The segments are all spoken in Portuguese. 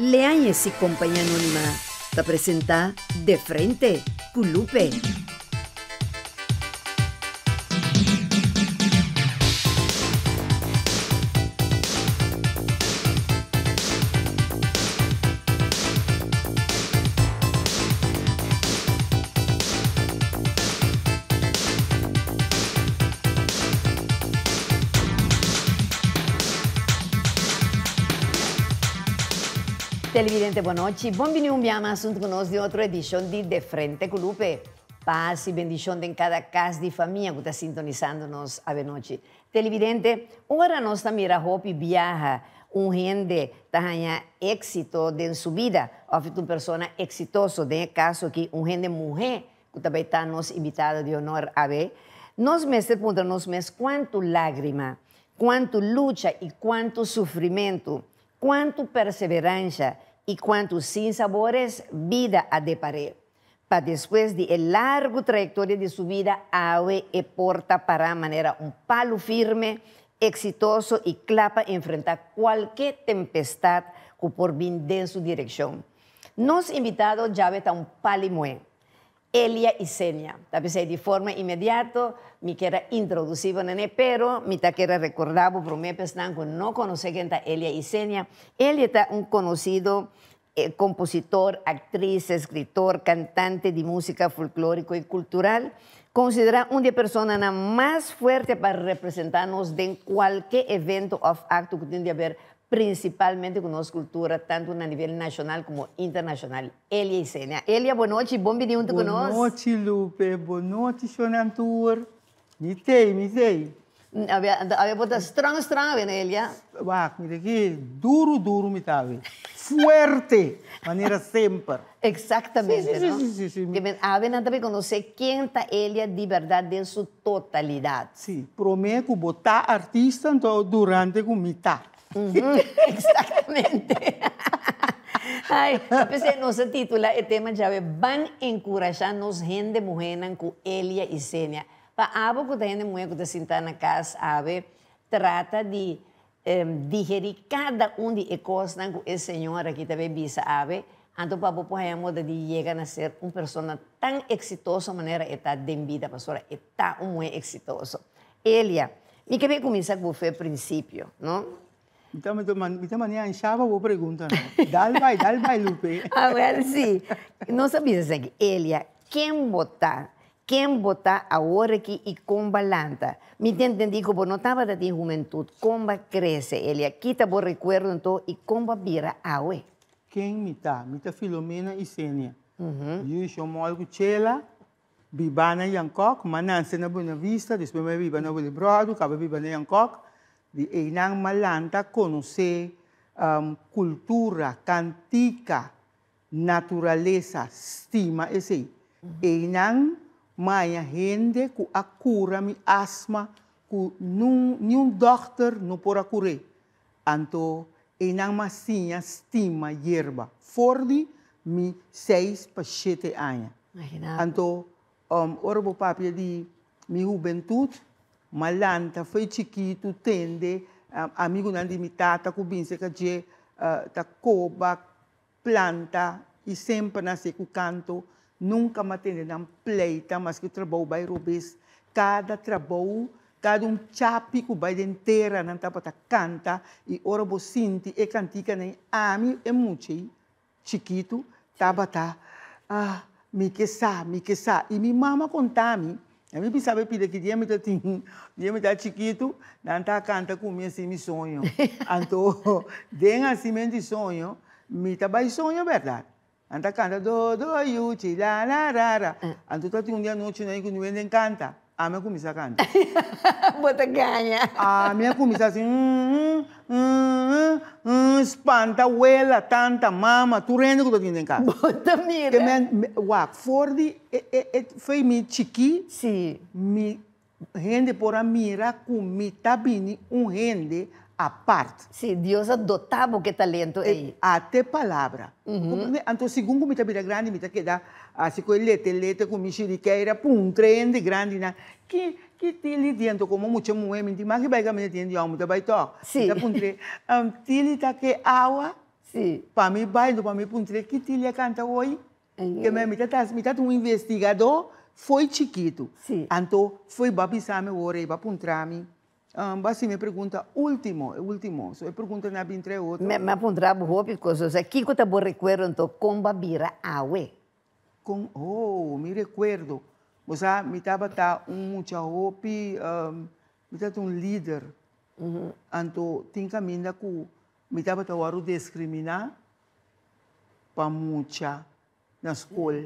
Leáñez y Compañía Anónima te presenta De Frente, Culupe. Veramente boa noite. Bem-vindos a mais um conosco de outra edição de De Frente com Lupe. Paz e bendição em cada casa de família que está sintonizando-nos a noite. Televidente, agora nós estamos a Hope viaja um gente tenha éxito em sua vida, ou uma pessoa exitosa, de caso aqui um gente mulher, que também está nos invitado de honor a ver, nós mestres perguntamos, mas quanto lágrima, quanto luta e quanto sofrimento, quanto perseverança, y sin sabores, vida ha de parir para después de el largo trayectoria de su vida, AVE e porta para manera un palo firme, exitoso y clapa enfrentar cualquier tempestad que por bien de su dirección. Nos invitado ya a un palimue Elia y Senia. Tal de forma inmediata, me quiera introducido en el pero me que era recordado, por no conoce quién está Elia y Senia. Elia está un conocido eh, compositor, actriz, escritor, cantante de música folclórica y cultural, considera una persona más fuerte para representarnos en cualquier evento o acto que tiene que haber principalmente con nuestra cultura, tanto a nivel nacional como internacional. Elia y Senia. Elia, buenas noches, bom vinho con nosotros. buenas noches, Lupe, buenas noches Xonantur. Mi te mi tem. Mm, Había botas strong, strong, bien, Elia? Bah, mira aquí, duro, duro, me tava. Fuerte, manera siempre! Exactamente, sí, sí, ¿no? Sí, sí, sí. Que me a conocer quién está Elia de verdad en su totalidad. Sí, prometo votar artista durante mi mitad. Exactamente. Ay, pues pensei, eh, nossa, título el tema llave Van encorajar nos gente mujeres con Elia y Senia. Para abo que gente mujer que está en casa, ave, trata de em, digerir cada uno de ecos eh, que el señor que também visa, ave, Anto pa pues hemos de llegar a ser una persona tan exitosa manera está de vida, pastora, pues, está muy exitoso. Elia, mi que comienza con fue principio, ¿no? Então, de en en enxava, vou perguntar. Dá, y dá, vai, Lupe. A ver, ah, sí. No que ele Elia, ¿quién vota? quem vota ahora aquí e com balanta. Me entendi, que notaba de ti juventud. ¿Cómo crece, Elia. quita por recuerdo, todo y comba vira aue. Quem me mita? Filomena y Senia. Yo y chamo algo Chela, Bibana Yankok, Mananse na Buena Vista, después me viva en Willy Brodo, acaba en el Yankok. inang malanta conocer um, cultura, cantica, naturaleza, estima, esse. É assim. Uhum. Inang maia gente que a cura mi asma que nenhum doctor não pode curar. Então, inang massinha estima yerba, Fordi mi seis para sete anos. Então, um, ora o papi de minha juventude, malanta foi chiquito tende amigo na limitata tá se que je ah, ta tá coba planta e sempre nasce com canto nunca matende na pleita mas que trabalho vai robes cada trabalho cada um chapi que vai inteira na tapa tá ta canta e ora bo sinti e cantica nem ami e muito chiquito tabata ah mi que sa mi que sa e mi mama contami eu me pensava pida que dia me tinha, dia me tá chiquito, não tá canta comigo assim me sonho. Então, den assim me sonho, me tá bai sonho verdade. anta canta do do yuchi la la ra ra. Então eh. tá um dia noite nem que não canta amekumiza kanje botakanya ah, amekumiza assim mm, mm, mm, espanta mm, mm, wela tanta mama turende kutotinde nka botamira kemen wak fordi e, e, e, foi me chiqui Sim. Me rende por a mira kumi tabini um rende a parte. Sí, adotava o que talento ahí. Até palavra. Uhum. Então, segundo me tabira grande, me tabira que dá Assim, ah, si elete, elete, com mexeriqueira, pum, trem de grande, né? Que, que tem ali dentro, como muito moem, de che que vai caminhar dentro de alma, da baitó. Sim. Da puntre. Um, tili tá que água. Sim. Para mim, baito, para mim, puntre, que tili é canta hoje. Que me tá, ehm, eh, me tá um investigador, foi chiquito. Sim. Então, foi babisame, ore, bapuntrame. Um, assim, me pergunta, último, último, so, me pergunta na bintre outro. Me, me apuntrava o roupa, coisas, aqui que eu te vou recuerdo, então, com com oh, me recuerdo, o me tava tá um chahopi, me tava um un líder, uhum. anto tinka minda ku, mi tabata waru discriminar para mucha, na escola.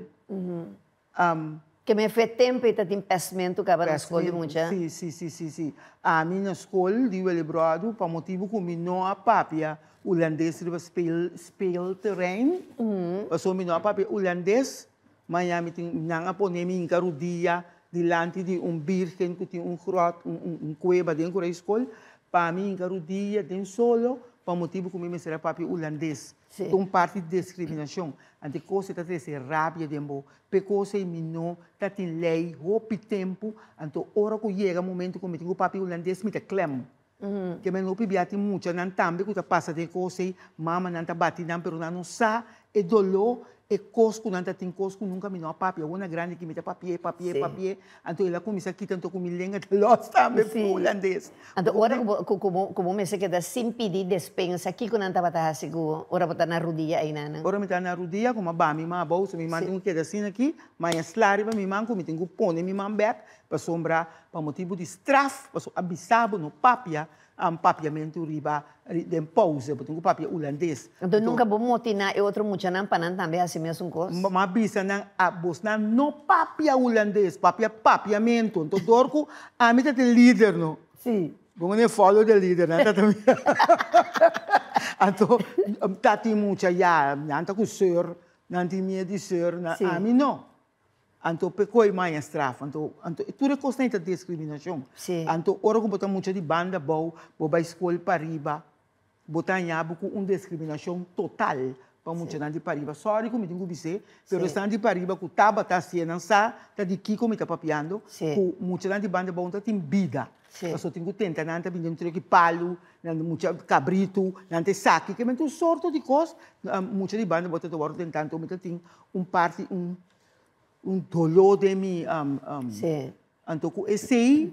que me fez tempo e tá de impedimento que na escola muita. Sim, sim, sim, sim, sim. A mim na escola de Welebrado, para motivo que me não a papia holandês, ele espelha terreno, uhum. passou me não a papia holandês, Miami tem nanga ponemi em Carudia, de lante de um virgem que tem um grot, um, um, cueva de um escola, para mim em de um solo, para motivo que me será papi holandês. Sim. Então, parte de discriminação. Ante coisa está a rabia de mim, porque em mim não está a lei, roupa tempo, anto hora que chega o momento que mm-hmm. me tenho papi holandês, me te que Mm -hmm. che non pibiati mucho, non tambe, questa passa de cose, mamma non tabati, non per una não sa, e dolor e é Cosco, nanta é tem Cosco, nunca me não a papia Uma grande que me dá papier papier sí. papi. Então, ela começa aqui, tanto então, como lenga de los também, sí. holandês. Então, ora, como, como, como me se queda sem pedir despensa, aqui com anta batar assim, ora botar na rudia aí, nana. Ora me tá na rudia, como a ba, me bolsa, me mãe tem um queda é assim aqui, mas é slariba, me mãe como tem que pone, me mãe bebe, para sombrar, para motivo de straf, para abissabo no papia, um, papia menturiba den pause porque papia holandês então nunca vou motina e outro mucha nan panan também assim mesmo coisa mas bisa nan abos não no papia holandês papia papia mento então dorco a mita de líder não sim Vamos nem follow de líder né? então, tati muita já, não tá com o senhor, não tem medo de senhor, a mim não. Anto pekoi mai straf, anto anto constante a discriminação. Sim. Anto ora com botar muita de banda bom, bo ba escola pariba, botar em com uma discriminação total para muito na de pariba. Sorry como tenho bise, pero está de pariba com taba tá se não sa, tá de que como tá papiando, com muita gente de banda bom tá tem vida. Sim. Só tenho tenta nanta bem dentro que palo, nanta muito cabrito, tem saque, que é um sorto de coisa, eh, muita de banda botar do oro tentando, muito tem um parte um um dolor de mim. Um, um. Sim. Então, com esse,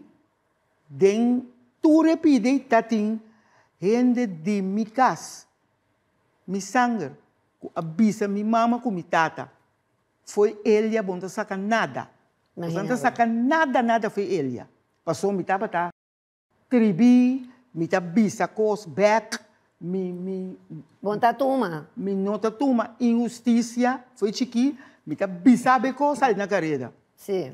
den, tu repide, tatim, rende de mi casa, mi sangue, a bisa, mi mama, com mi tata. Foi ele a bonda saca nada. Não saca nada, nada foi ele. Passou mi tapa, tá? Tribi, mi bisa, cos, back, mi, mi... Bonta tuma Mi nota tuma injustiça, foi chiqui na carreira, Sim. Mitä lá, saina lá. Sí.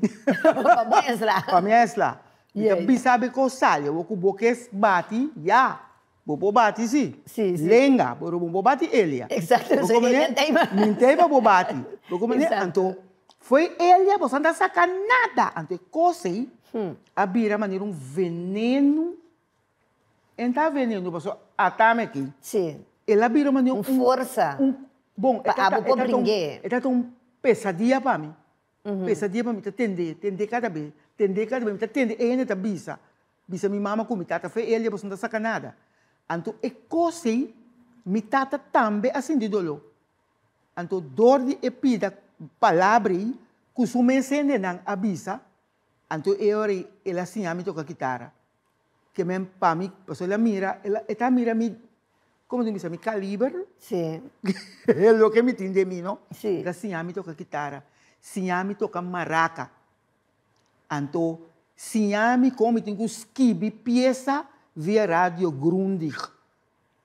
Pamiesla. Pamiesla. Mitä bisaabeko saia. Woku bokes bati ya. Bobo bati si. Sim. sí. Lenga. Boro bobo bati elia. Exacto. Boko mene. Minteima bobo bati. Boko mene. Anto. Foi elia. Você não sacanada nada. Anto cosei. Hmm. A bira maneira um veneno. Entra veneno. Passou. Atame aqui. Sim. Ela bira maneira um... Força. Um... Bom. Abo pobringue. Ela tem um pesadilla para mí, Pesadilla para mí tende, tende cada vez, tende cada vez, te tende, e ainda te bisa. Bisa mi mamá con mi tata, fue ella pues no tá sacanada. Então, é mi cosa, tata tanbe ha sentido dolor. Entonces, dor de epida, palavra aí, costuma encender na abisa. Entonces, eu, ele assim, a me toca guitarra. Que me, para pues la mira, ela está mira, mi como se mi caliber. calibre. es é que me tiene de mim, não? me toca guitarra, ya me toca maraca. si ya me como tengo skibi, pieza via radio grundig.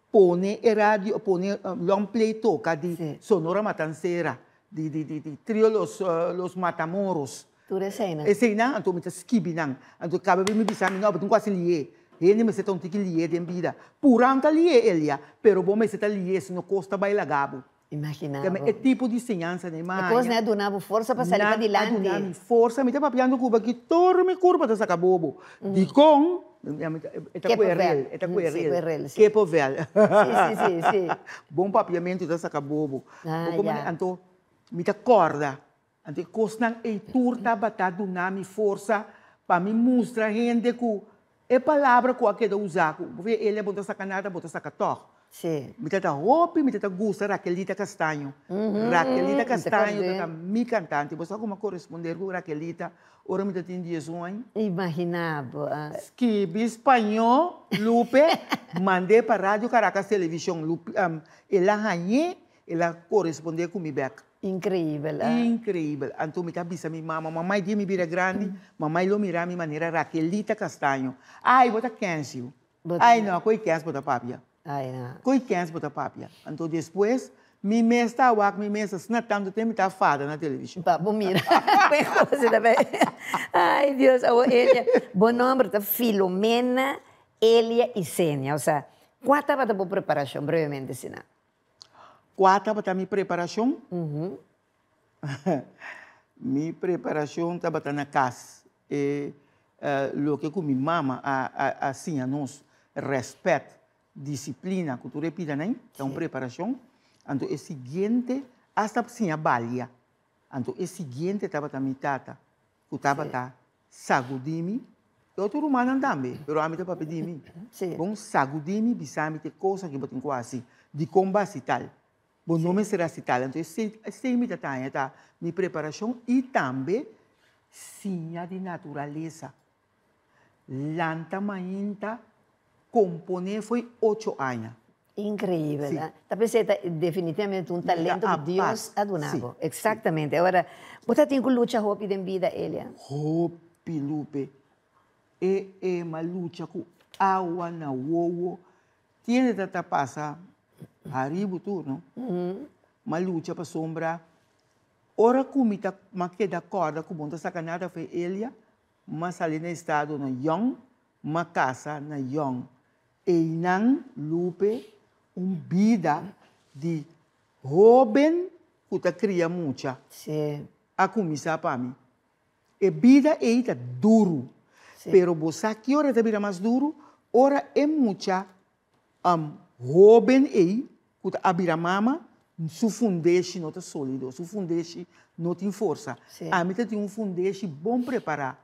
Pone radio, pone eh, long play toca de Sonora Matancera, de, de, de, de trio Los, uh, los Matamoros. Tu y Resina, entonces me skibi, não. Então, cabe me bisar, não, porque não el liei. Ele me se tonti que lié de vida. Puranta lié elia, pero bom me se tá lie se no costa baila gabo. Imaginava. É tipo de ensinança de mãe. Eh. Depois, né, donava força para sair para adelante. Donava força, me tá papiando Cuba, que torme curva tá saca bobo. Uhum. De com, está com errel, está Que povel. Sim, Bom papiamento tá saca bobo. Ah, yeah. Então, me tá corda. Então, cosnan e turta batá donava força para me mostrar gente que é palavra que eu quero usar. Porque ele é botou sacanada, botou sacator. Sim. Me tenta roupa, me tenta gusta, Raquelita Castanho. Uhum, Raquelita Castanho, trata minha cantante. Você alguma corresponder com Raquelita, ora me tenta em 18. Imaginava. Que espanhol, Lupe, mandei para a Rádio Caracas Televisão. Lupe, um, ela ganhei, ela correspondeu beca Incrível. É? ¿eh? Incrível. Então, me avisa minha mama, mamãe dia me vira grande, hum. mamãe lo mira minha maneira Raquelita Castanho. Ai, bota Kencio. Ai, não, coi Kencio bota papia. Ai, não. Coi Kencio bota papia. Então, depois, me mesta a wak, me mesta tanto tem me fada na televisão. Bom, mira. coisa também. Ai, Deus. Elia bom nome, tá Filomena, Elia e Sênia. Ou seja, qual estava a preparação brevemente, senão? quarta para minha preparação. Uhum. minha preparação estava tá na casa. E uh, eh, o que com minha mama, a, a, assim, a nós, respeito, disciplina, cultura e é repita né? Então, Sim. preparação. Então, é seguinte, até assim, a balia. Então, é seguinte, estava tá minha tata, que estava tá sagudimi, eu estou rumando também, mas a mim está para pedir Sim. Bom, sagudimi, bisami, te coisa que eu tenho quase, de combate e tal. Bom nome será citado. Então, sei, sei me tratar, tá? Me preparação e também sinha de natureza. Lanta mainta componer foi oito anos. Increíble, sí. ¿verdad? ¿eh? definitivamente un talento que Dios ha donado. Exactamente. Ahora, ¿usted tiene lucha Hopi en vida, Elia? Hopi, Lupe. Es e, una lucha con agua, na huevo. Tiene tanta pasa Haribu tu, não? Uhum. Mm-hmm. Malucha para sombra. Ora comita, mas que da corda com bunda sacanada foi ele, mas ali no estado na Yong, uma casa na Yong. não lupe um vida de Robin que te cria muita. Sim. A começar para mim. E vida é duro. Pero você que ora te vira mais duro, ora é muita. um, Robin aí Abiramama, su fundeixe não está sólido, su fundeixe não tem força. Sim. A ah, mim tem um fundeixe bom preparado,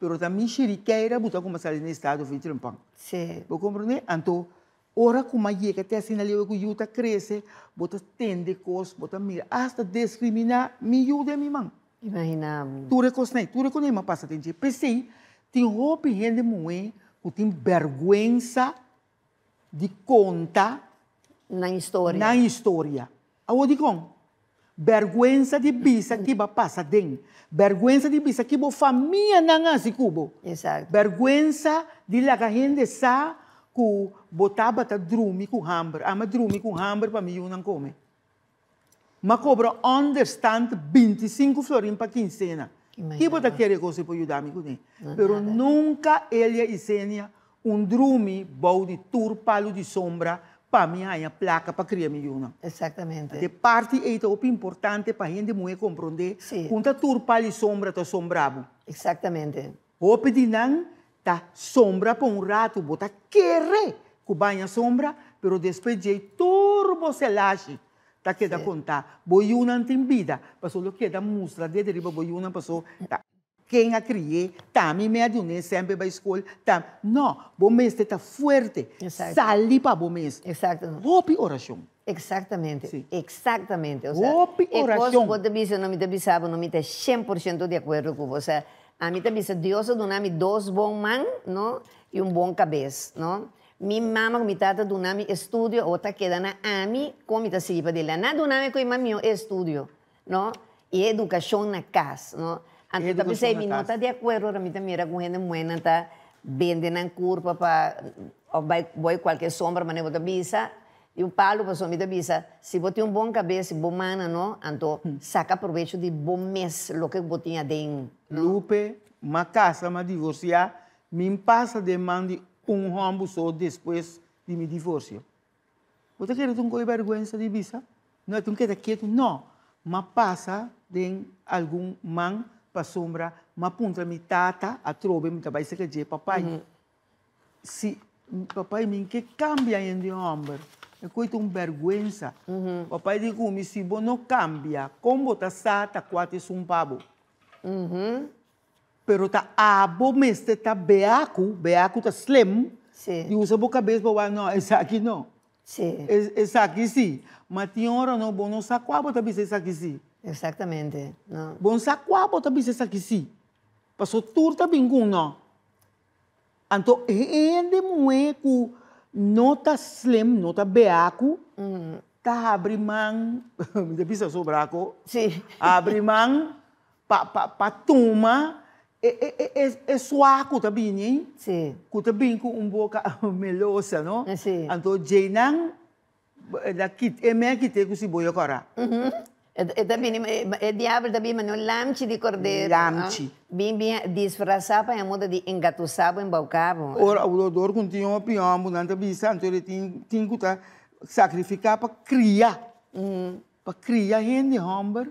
mas também xiriqueira, botar como sair no estado de trempão. Sim. Você compreende? anto ora como a que até assim ali, que Yuta cresce, bota tende cos, bota mira, hasta discrimina me ajuda, minha mãe. Imaginamos. Tu reconhece, tu reconhece, mas passa, tem gente. Pensei, tem roupa e rende moem, que tem vergonha de contar na história. Na história. Awo di vergonha vergüenza bisa que ba passar den. Vergüenza de bisa kibo familia na cubo. Exato. Vergonha de Vergüenza que a gente sa ku botaba ta drumi ku hamber. Ama ah, drumi ku hamber para mim não come. Mas cobra understand 25 florins para quincena. Chi potrà chiedere cose para ajudar con te? Mas nunca ele e insegna um drumi bau di turpalo de sombra para mim aí a placa para criar melhor. Exatamente. De parte é o importante para a gente mulher compreender sí. quando a turpa e sombra está sombrado. Exatamente. O pedinão está sombra por um rato, bota querer que banha sombra, pero depois de turbo se laje. Está queda sí. contar. Boiuna não tem vida, passou o que da mustra, de deriva boiuna passou. Tá quem a criei, também me ajudei sempre para a escola. Tam. Não, bom mestre está forte. Sali para bom mestre. Exato. Roupe oração. Exatamente, sí. exactamente. O sea, Opi, oración. Vos, ah, vos te dices, me te pisaba, no me te 100% de acordo com você. A mim também mí Deus dice, Dios donami dos bom man, ¿no? Y un bom cabeça, não. Minha mamá, mi tata donami outra que queda na a mí, como mi para dizer la, na donami con mi mamá estudio, ¿no? Y educación na casa, não. Antes se mi está de acuerdo, realmente mira, con gente buena, está vendendo a curva para voy cualquier sombra, mas não visa. Y un palo para pues, me visa, se você un buen cabeza, cabeça, boa mano, ¿no? Mm. saca provecho de bom mes lo que você de dentro. Lupe, ma casa, ma divorciar, me passa de um rombo solo después de divorcio. ¿Vos Você que ter um vergüenza de visa? No, ¿tú quer quieto? No. más pasa de algún man pa sombra, ma punta mi tata, a trobe mi tabai seke je papai. Mm -hmm. papai me que cambia em de homem, é coito um vergonha. Uhum. Mm-hmm. Papai diz comigo, mm-hmm. se você não cambia, como está sata quate sumpabo. Uhum. Pero tá abo mestre tá beaco, beaco tá slim. Sim. E usa boca cabeça para não, essa aqui não. Sim. Essa aqui sim. Mas tinha hora não, bom, não sabe qual botar essa aqui sim. Exactamente. No. Bon sa kwa po tabi se sakisi. Paso tur tabi ngun no. Anto ende mue ku nota slim, nota beaku, mm. ta abri man, me bisa sobraco. Sí. Abri man pa pa pa tuma é é é é suaco tabi ni. Sí. Ku tabi ku um boca melosa, no? Eh, sí. Anto jeinan da eh, kit, é me kit ku si boyokora. Mhm. Mm também Diablo da Bima, não lamchi de cordeiro. lamchi bem bem disfarçava em modo de engatuçava, embaucava. Ora, o doutor continua a pior, mudando a bisa, então ele tinha que sacrificar para criar. Para criar gente, homem,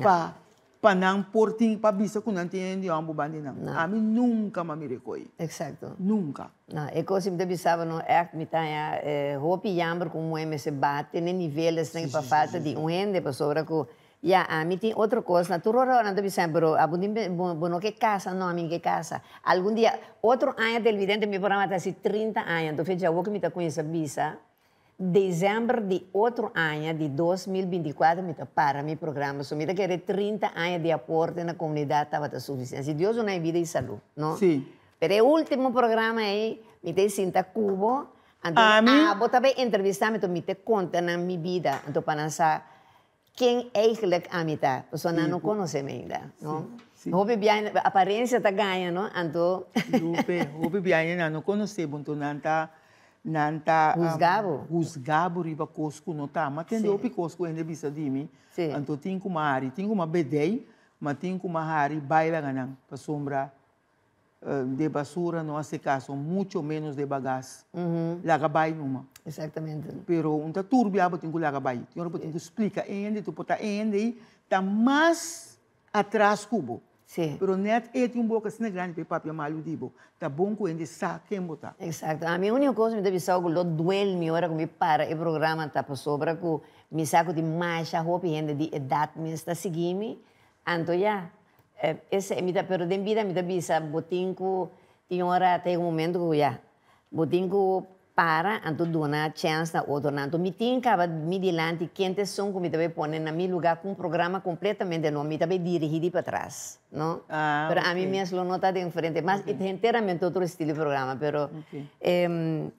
para panang por ting pabisa kung nang tinendiyo ang bubandi nang. Na. Amin nunca mamirikoy. Exacto. Nunca. Na, e così mi pensavo no act eh, mi tanya eh, hopi jamber kung mo eme se batte ne niveles nang pa falta di unende pa sopra ku ya amiti otro cosa naturora non devi sempre abundin ah, bueno che casa no amin che casa algún dia otro año del vidente mi programa casi 30 años tu fecha wo que mi ta coinsa visa dezembro de outro ano, de 2024, me para meu programa. Só me era 30 anos de aporte na comunidade estava suficiente. Deus não é vida e saúde, não? Sim. Pero o último programa aí, é, me tem cinta cubo. Então, ah, ah vou também entrevistar, então, me te conta na minha vida. Então, para lançar quem é que a minha Então, Sim. não conhece ainda, não? Sim. sim Houve aparência está ganha, não? Então... Houve, houve bien, não conhece então não nanta gusgabo um, gusgabo riba cosco no tá mas tem opi cosco ainda bisa de mim então tem como hari tem como bedei mas tem como hari baila ganan para sombra uh, de basura não hace caso muito menos de bagaço uhum. laga bai numa exatamente pero um tá turbiabo tem que laga bai tem que explica ainda tu pota ende ta tá mais atrás cubo Sí. Pero net eet un boca sine grande pe papi malu dibo. tá bom ko ende sa kembo ta. Exacto. A minha única coisa mi devi sa ko lo duel mi ora com me para e programa ta pa sobra ko mi sa de mais a roupa, ende de idade me está sigimi. Anto já, Eh, ese me ta pero de vida me devi sa botinko tinha hora até o momento que já botinko para ando donar chance o otro. me tincaba mi delante quienes son que me a poner en mi lugar con un programa completamente nuevo, me debe dirigir para atrás, ¿no? Ah, pero a mí me lo nota de enfrente, más okay. enteramente otro estilo de programa, pero... Eh,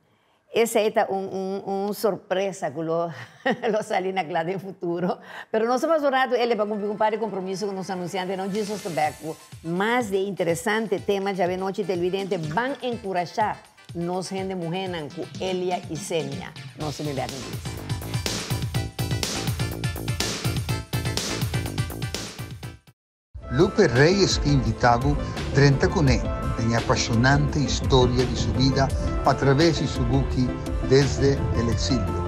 esa es una un, sorpresa que lo, lo salí en Pero en futuro. Pero nós estamos Él va a cumplir un par de compromisos con los anunciantes, não diz o Más de interessante tema, já vê noite televidente, van a encorajar no se de mujer Elia y Senia. No se me vean inglés. Lupe Reyes que invitavo 30 con apasionante historia de su vida a través de su buque desde el exilio.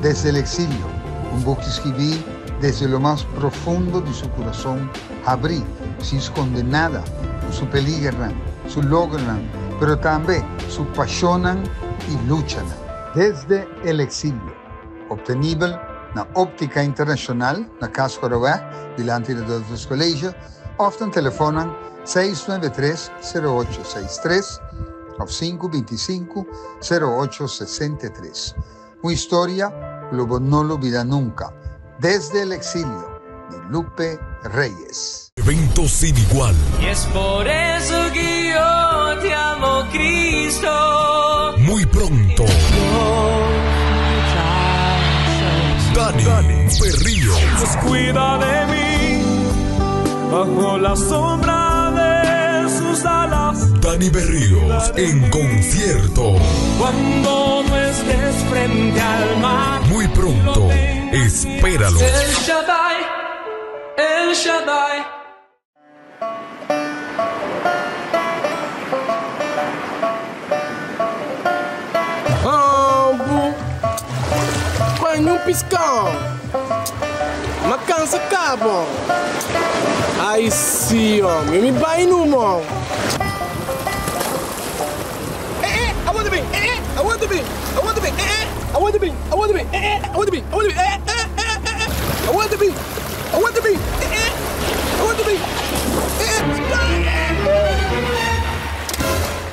Desde el exilio, un buque escribí desde lo más profundo de su corazón, abrí, sin esconder nada, su peligro, su logro pero también se apasionan y luchan desde el exilio, en la óptica internacional, la Casa Corobá, delante de los colegios, often telefonan 693-0863 o 525-0863. Una historia que no lo olvida nunca, desde el exilio, de Lupe Reyes. Evento sin igual. Y es por eso que yo te amo, Cristo. Muy pronto. Dani, Dani Cuida de mí bajo la sombra de sus alas. Dani Berríos en concierto. Cuando no estés frente al mar. Muy pronto, espéralo. El Shaddai, el Shaddai. meu piscão. Macan cansa cabo. Aí sim, homem. Eu me bai no mão. I é, é, aonde to be, eh, aonde want aonde be, I eh, I want to be, I eh, aonde want aonde be, eh, eh, aonde eh, aonde want to eh, I want to be,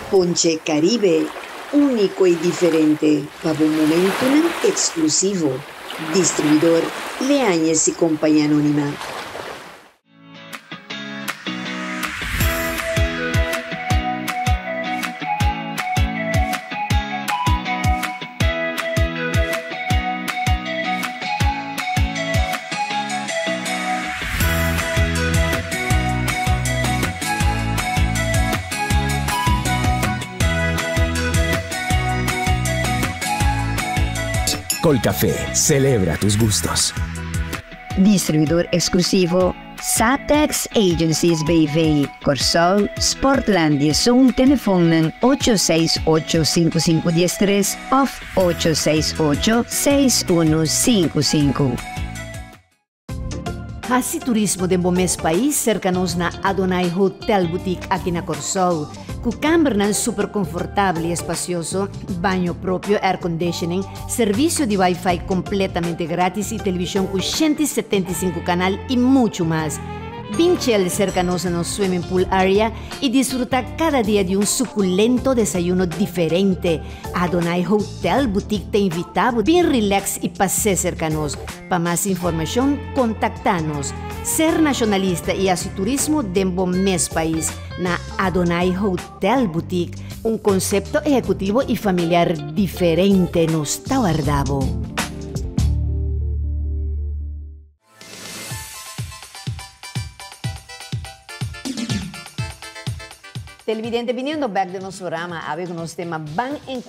Ponche Caribe único y diferente para momentum exclusivo. Distribuidor Leáñez y Compañía Anónima. café celebra tus gustos. Distribuidor exclusivo Satex Agencies BV, Corsol, Sportlandia, Zoom, telefonan 868-5513 of 868-6155. Hasi Turismo de Bomés País, cercanos a Adonai Hotel Boutique aquí en Corsol, Con super confortable y espacioso, baño propio, air conditioning, servicio de Wi-Fi completamente gratis y televisión con 175 canales y mucho más. Binchel cercanos en los swimming pool area y disfruta cada día de un suculento desayuno diferente. Adonai Hotel Boutique te invita a bien relax y pase cercanos. Para más información, contactanos. Ser nacionalista y turismo dembo mes país na Adonai Hotel Boutique, un concepto ejecutivo y familiar diferente nos guardando. televidente viniendo back de nosso programa, abre con nosso tema Van en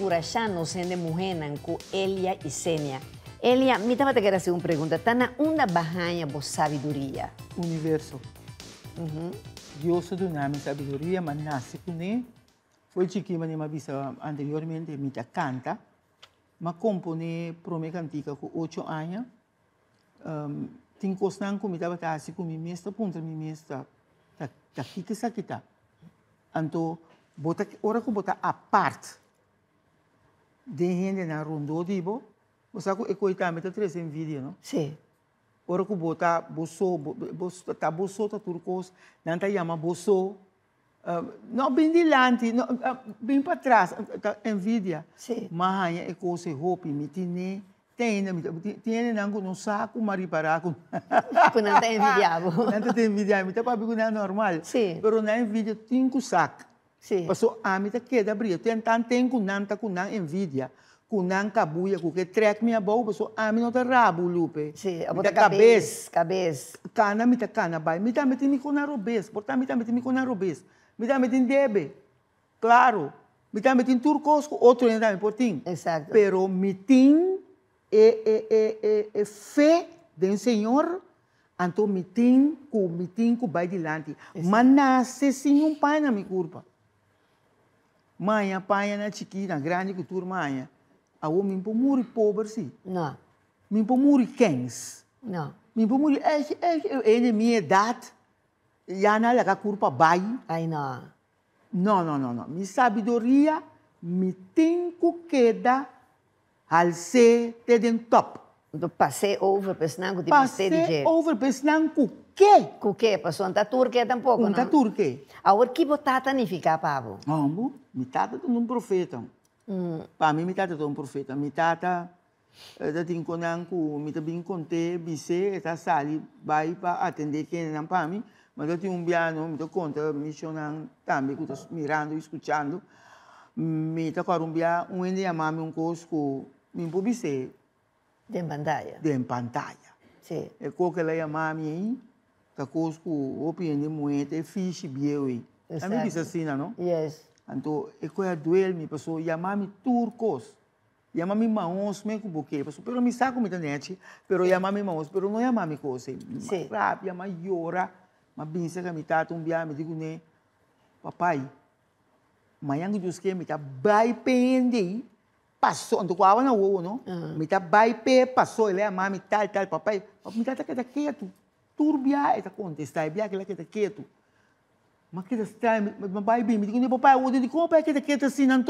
de mujer con Elia y Senia. Elia, mi tema te quiero hacer una pregunta. Tana, una bajaña por sabiduría? Universo. Uhum. Dios dona mi sabiduría, mas nace con él. E. Fue chiquima, ni me visa anteriormente, mi canta. Ma compone prome cantica con ocho años. Um, Tincosnan, como estaba así con mi miesta, punta mi miesta. Taquita, saquita. Ta, Anto, bota, ora ko bota a parte. Den hende na rondo tipo você ko ekoita meta três em vídeo, não? Sim. Ora ko bota boso, boso, tá bosso tá turcos, não tá yama bosso Uh, ah, não bem de lante, não, uh, ah, bem para trás, tá, ah, envidia. Sim. Mas é coisa roupa, mitine tiene nangu nung saco maripara con Kunanta envidiabo. Kunanta te envidiabo. Então, papi, não é normal. Sim. Pero na envidia, tinko sac. Sim. Passo, amita queda brilho. Tentan nanta kunanta kunan envidia. Kunan cabuia, porque trek minha boa, passo, ami não te rabo, lupe. Sim. Mita cabeça. Cabeça. Cana, mita cana, bai. Mita meti mi na robes. Porta, mita meti mi na robes. Mita meti debe. Claro. Mita meti turcos outro ainda me portim. Exato. Pero mitim e, é fé do Senhor, então mitinco, mitinco vai adiante. Mas nasce sim um pai na minha culpa. Mãe, pai, na chiquinha, grande cultura, mãe. A homem para morrer pobre, sim. Não. Mim para morrer quens. Não. Mim para morrer, eh, é, eh, é, eh, minha idade, já não é a curva vai. Ai, não. Não, não, não, não. Minha sabedoria, me tem que dar alzé desde o top. Do passe over pesnanku di passé di over pesnanku che? Cu che? Passò anta turche tampoco, anta no? turche. A or chi ni fica pavo? Ambo, mi tata de un profeta. Mm. Pa mi mi tata de un profeta, mi tata da eh, tin conanku, mi ta bin conte, bise e sali vai pa atender quem não pa mi, mas da tinha um biano, me conta, me chonan também, que mirando e escutando, me tá com um biano, um ende um cosco, Min pupi se... De pantalla. De pantalla. Sí. E ko ke la yamami aí, ta kosku opi ende muente, fish biewe. Exacto. A mí dice así, ¿no? Yes. Anto, e ko ya duel mi, paso yamami turcos. Yamami maons, me ku boke, paso, pero mi saco mi tanete, pero yamami maons, pero no yamami kose. Sí. Rap, yamami yora, ma binse que mi tata un bia, me digo ne, papai, mayang juske mi ta bai pende, passou, tu na rua não, ¿no? Uh ah. -huh. Mitad baipe, pasó, le mamá, mitad, tal, papai, Mitad está queda quieto. Turbia, está contestar, é que queda quieto. Mas que está, mas vai bem, me diga, papai, eu digo, como é que está quieto assim, não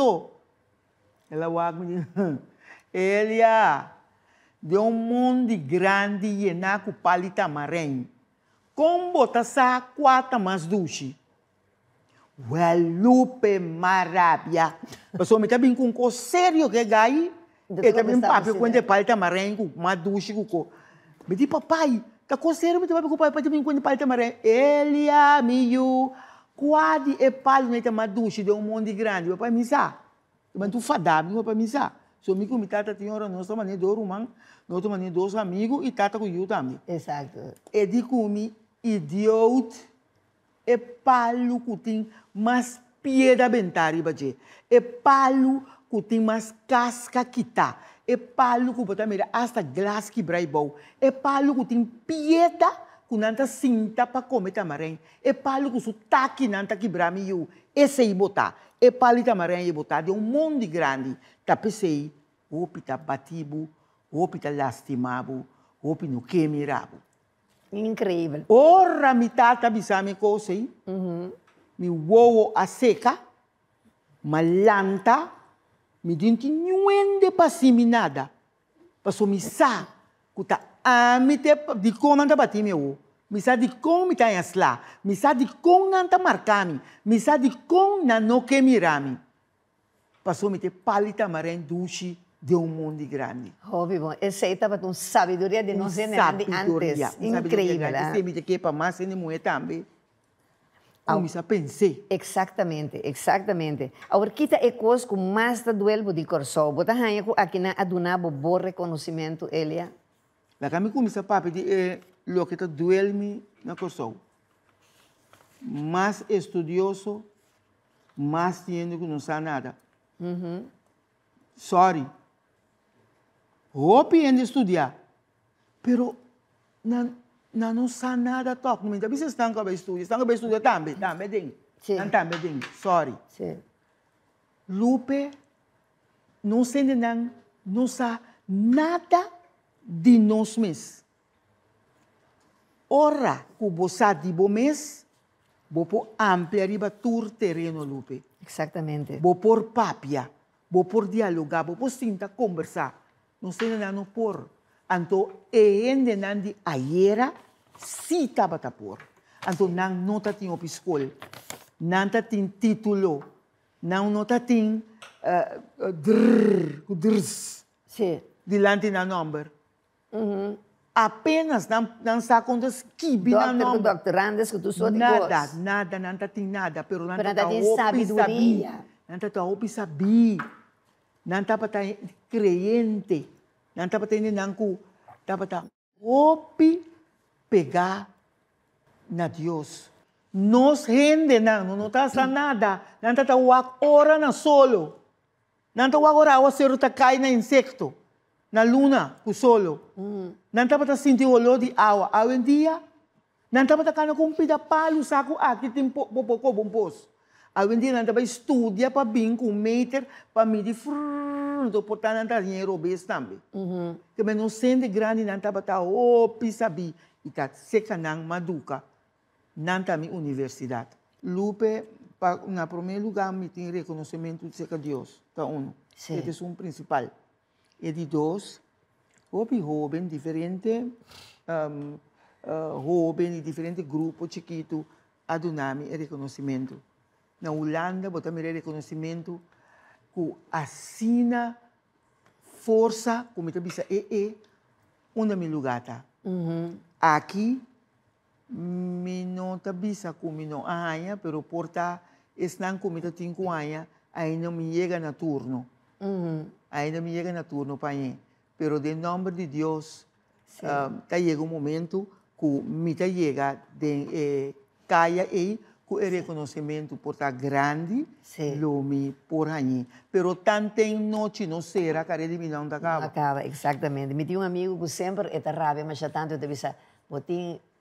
Ela vai me ele é de um mundo grande e na palita marinha. Como botar essa quatro mais duche? Guadalupe Marabia. mas me tá bem com o sério que é gai. e é, também tá bem papo quando é palta marengo, maduche cuco. Me di papai, tá com sério me tá bem com papai, tá bem quando é palta marengo. Ele é Quadi e é palta me tá maduche de um mundo grande. Papai me sa. Mas tu fadab, papai me sa. So mi com tata tinha hora nossa maneira do rumão, nossa maneira dos amigos e tata com eu também. Exato. E di comi idiota e é palu cutim mas piedra bentari baje. E é palu tem mas casca tá. É E palu cubota mira hasta glas que braibou. E é palu cutim piedra kunanta sinta pa come tamarém. E palu que sotaque nanta que bramiu. Esse aí botar. E pali tamarém e botar de um mundo grande. Tapecei, opita batibu, opita lastimabu, opino quemirabo. Incrível. Ora mi tata bisami così. Uhum. Mi uovo a seca, ma lanta, mi dinti nuende passimi nada. Passo mi sa, kuta amite di come comanda batimi uovo. Mi sa di come mi ta yasla. Mi sa di con nanta marcami. Mi sa di come non no che mirami. Passo mi te palita maren duci. de um mundo grande. Óbvio, essa etapa com sabedoria de nós antes, incrível. Você me que para mais nem mulher também. Como isso pensei. Exatamente, exatamente. A orquita é coisa que mais da duelbo de corso. Bota ranha que aqui na adunabo bom reconhecimento, Elia. Lá que me começa papo de eh, lo que tá duelme na corso. Mais estudioso, mais tendo que não sabe nada. Sorry opien estudiar. Pero na, não sa nada top. Não me diz, estão com a estudar. Estão com a estudar também, também tem. Não também tem, sorry. Sim. Lupe não sente não, não sa nada de nós mesmos. Ora, o bossa de bom mês, vou pôr amplia riba tur terreno, Lupe. Exatamente. Vou pôr papia, vou pôr dialogar, vou pôr sinta conversar não sei nada no por. Anto e ende nandi aiera si tabata por. Anto não nota tin opiscol. não ta tin título. não nota tin uh, eh, eh, drrr, drs. Sí. Dilante na number. Uhum. Apenas não, não está acontecendo que bina não. doctorandes que tu sou de Nada, nada, não está tin nada. Pero não está tem sabedoria. Não está tem sabedoria. 나한테바타 creyente, 나한테바타 있는 난구 다바타 opi pegar na Dios. Nos rende na, no notas nada. Nanta ta ora na solo. Nanta wak ora awa seru ta kai na insecto. Na luna ku solo. Mm. Nanta pata sinti olo di awa. Awen dia. Nanta pata kana kumpida palu saku akitim po po po bompos. Po, Alguém de nanta vai estudar para vir com o meter, para medir fruto, dinheiro obês também. Uhum. Que mas não sendo grande, nanta tá para estar tá, opi, oh, sabi. E tá maduca, nanta mi universidade. Lupe, pa, na primeiro lugar, me tem reconhecimento de Deus, um. Este é o principal. E de dois, opi jovem, diferente, um, uh, diferente grupo, chiquito, reconhecimento na Holanda, botar melhor reconhecimento, que assina força, como eu disse, é, é onde me lugar tá Uhum. Aqui, me não tabisa tá como não arranha, pero porta, estão como eu tenho com arranha, ainda me chega na turno. Uhum. Ainda me chega na turno, pai. Pero de nome de Deus, está ah, um, chega um momento que me tá chega de eh, caia e reconhecimento por estar grande, sí. lume, por aí. Pero tanto em noite não será que de mim não acaba. Acaba, exatamente. Me tinha um amigo que sempre está raiva, mas já tanto eu te disse,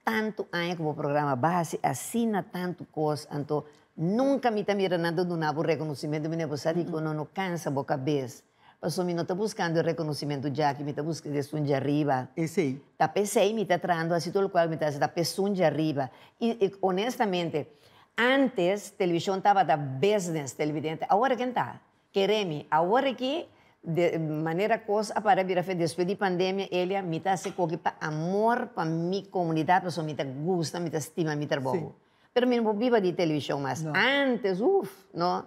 tanto ano como programa base, assina tanto coisa, então nunca me está mirando do nada o reconhecimento, me nebusa, digo, não, não cansa a cabeça. Passou, me não está buscando o reconhecimento já, que me está buscando isso de arriba. Esse aí. Está pensei, me está trazendo assim, todo o qual me está dizendo, está pensando de arriba. E, e honestamente, Antes, televisão estava da business televidente. Agora quem está? Quereme. Agora que, de maneira coisa, para vir a fazer depois de pandemia, ele me dá se coque para amor para minha comunidade, para me gusta, me estima, me bobo. Pero mim não viva de televisão mais. Não. Antes, uff, não?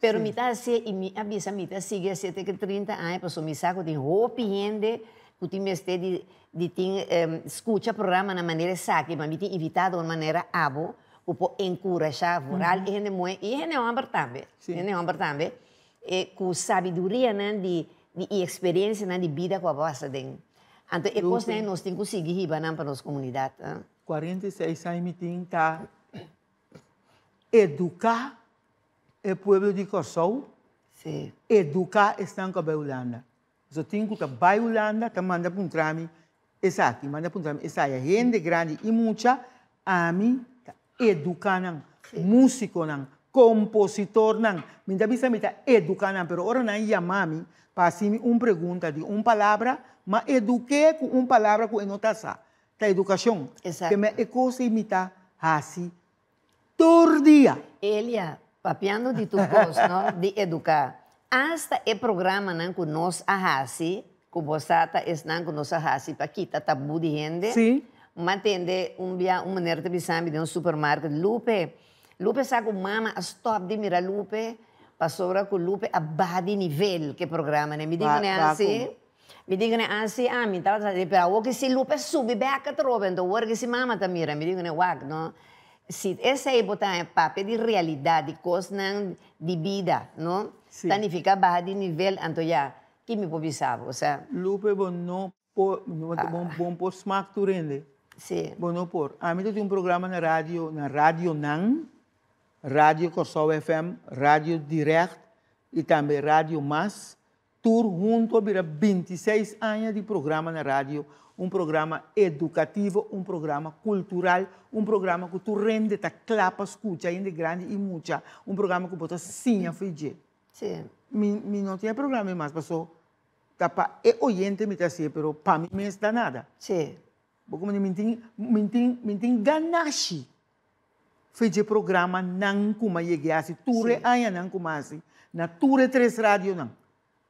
Pero Sim. me está se, e me avisa, me está sigue a 7 que 30 anos, para me saco de roupa e gente, que tem mestre de, de, de, de um, escuta programa na maneira saque, mas me tem evitado de maneira abo, upo encorajar voral uhum. ene moe e ene amber tambe ene amber tambe e ku sabedoria né di di experiência né di vida ku abasa den anto é kos nan nos tin ¿ah? que sigi hiba nan para nos comunidade 46 anos me tin tá educar o povo de Kosovo sí. educar estão com a Beulanda so tingo que Beulanda tá manda para um trame Exato, manda para um trame. Essa é gente grande e muita, a mim educanan, sí. compositor compositornan. Minta bisa mita educanan, pero ahora me llamami para hacerme una pregunta de una palabra, ma eduqué con una palabra que no La educación. Exacto. Que me ecosi mita así. día. Elia, papiando de tu cosa, ¿no? De educar. Hasta el programa nang que nos con que vosata es con nos pa Paquita, Tabú de gente. Sí. ma tende via un manera pisambi di un supermarket lupe lupe sa con mamma a stop di mira lupe ora con lupe a badi nivel che programma ne mi dicono anzi mi dicono anzi ah mi tava di però che si lupe subi becca trovando vuoi che si mamma ta mira mi dicono guarda no sì, essa è botana pape di realtà, di cose, di vita, no? Sì. Significa badi nivel antoia. Chi mi può pensare? Lupe, no, buon po' ah. smack tu rende. Bueno, por, a mí un programa en radio, en radio NAN, Radio Kosovo FM, Radio Direct y también Radio Más. Tour junto, mira, 26 años de programa en la radio, un programa educativo, un programa cultural, un programa que tú rende, te clapa, escucha, y de grande y mucha, un programa que botas sin aflige. Sí. Mi, no tiene programa más, pasó, tapa, e oyente me está haciendo, pero para mí me está nada. Sí. Bagaimana minting minting minting ganashi. Fece programa nang kuma yegi asi ture sí. aya nang kuma asi na ture tres radio nang.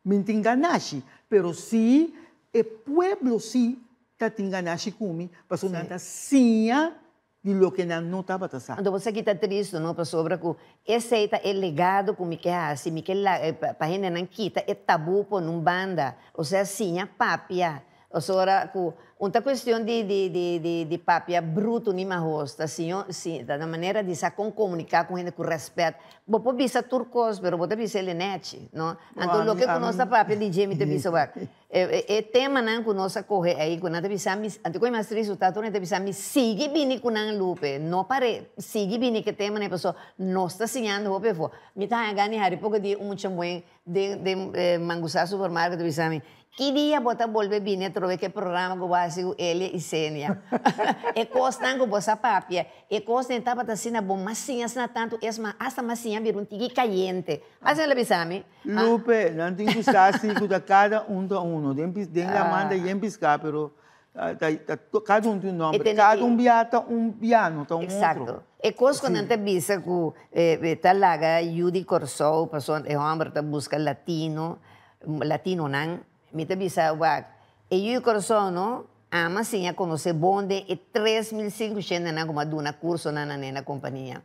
Minting ganashi, pero si e pueblo si tatinganashi kumi, paso sí. nanta sinha de lo que não estava passando. Então você que está triste, não, professora, que eh, esse é o legado que Miquel Assi, Miquel para gente não quita, é tabu por um banda, ou seja, sim, a papia, ou seja, que una questione de de de de papia bruto nem hosta, signor, sim, da una maniera di sa con comunicare con gente con rispetto. Bo può bisa turcos, però può bisa leneci, no? Anche quello che conosce papi di gemi te bisa va. É e eh, eh, tema non conosce correr aí, quando te Antes com anche come mas risultato ne te bisa mi sigi bini con an lupe, não pare sigi bini que tema ne posso no sta segnando proprio fu. Mi ta ganhar hari poco di un chambuen de de eh, mangusa supermarket bisa mi. Chi dia bota volve bini a trovare que programa que vai L Isenia. e kos nango bosa papia. E kos nentapa ah. ah. ah, ta sina bom masinha sina tanto esma hasta masinha birun tigi caliente. Hace la bisami. Lupe, ah. não tem que estar cinco a cada um da um. Tem tem ah. la manda e empiscar, pero cada um tem um nome. Cada um biata um piano, tá um Exacto. outro. E cos quando ante bisa ku eh, talaga Judy Corso, person e eh, hombre ta busca latino, mm, latino nan, mi te bisa wak. E Judy Corso, não. ama sim a conhecer bonde e 3.500 na como duna curso nana nena compañía. companhia.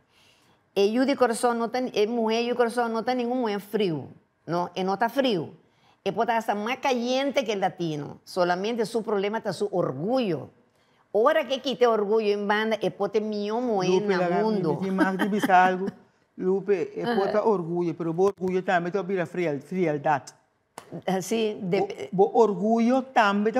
E eu de corazón, não tem, e mulher de coração no tem ningún buen frio, ¿no? E no está frio. E pode estar mais caliente que el latino. Solamente su problema está su orgullo. Ora que quite orgullo en banda, e pode milhão en el mundo. Lupe, mais divisar algo. Lupe, e pode orgulho, mas o orgulho também te vira frialdade. Assim, ah, de... O, orgulho também te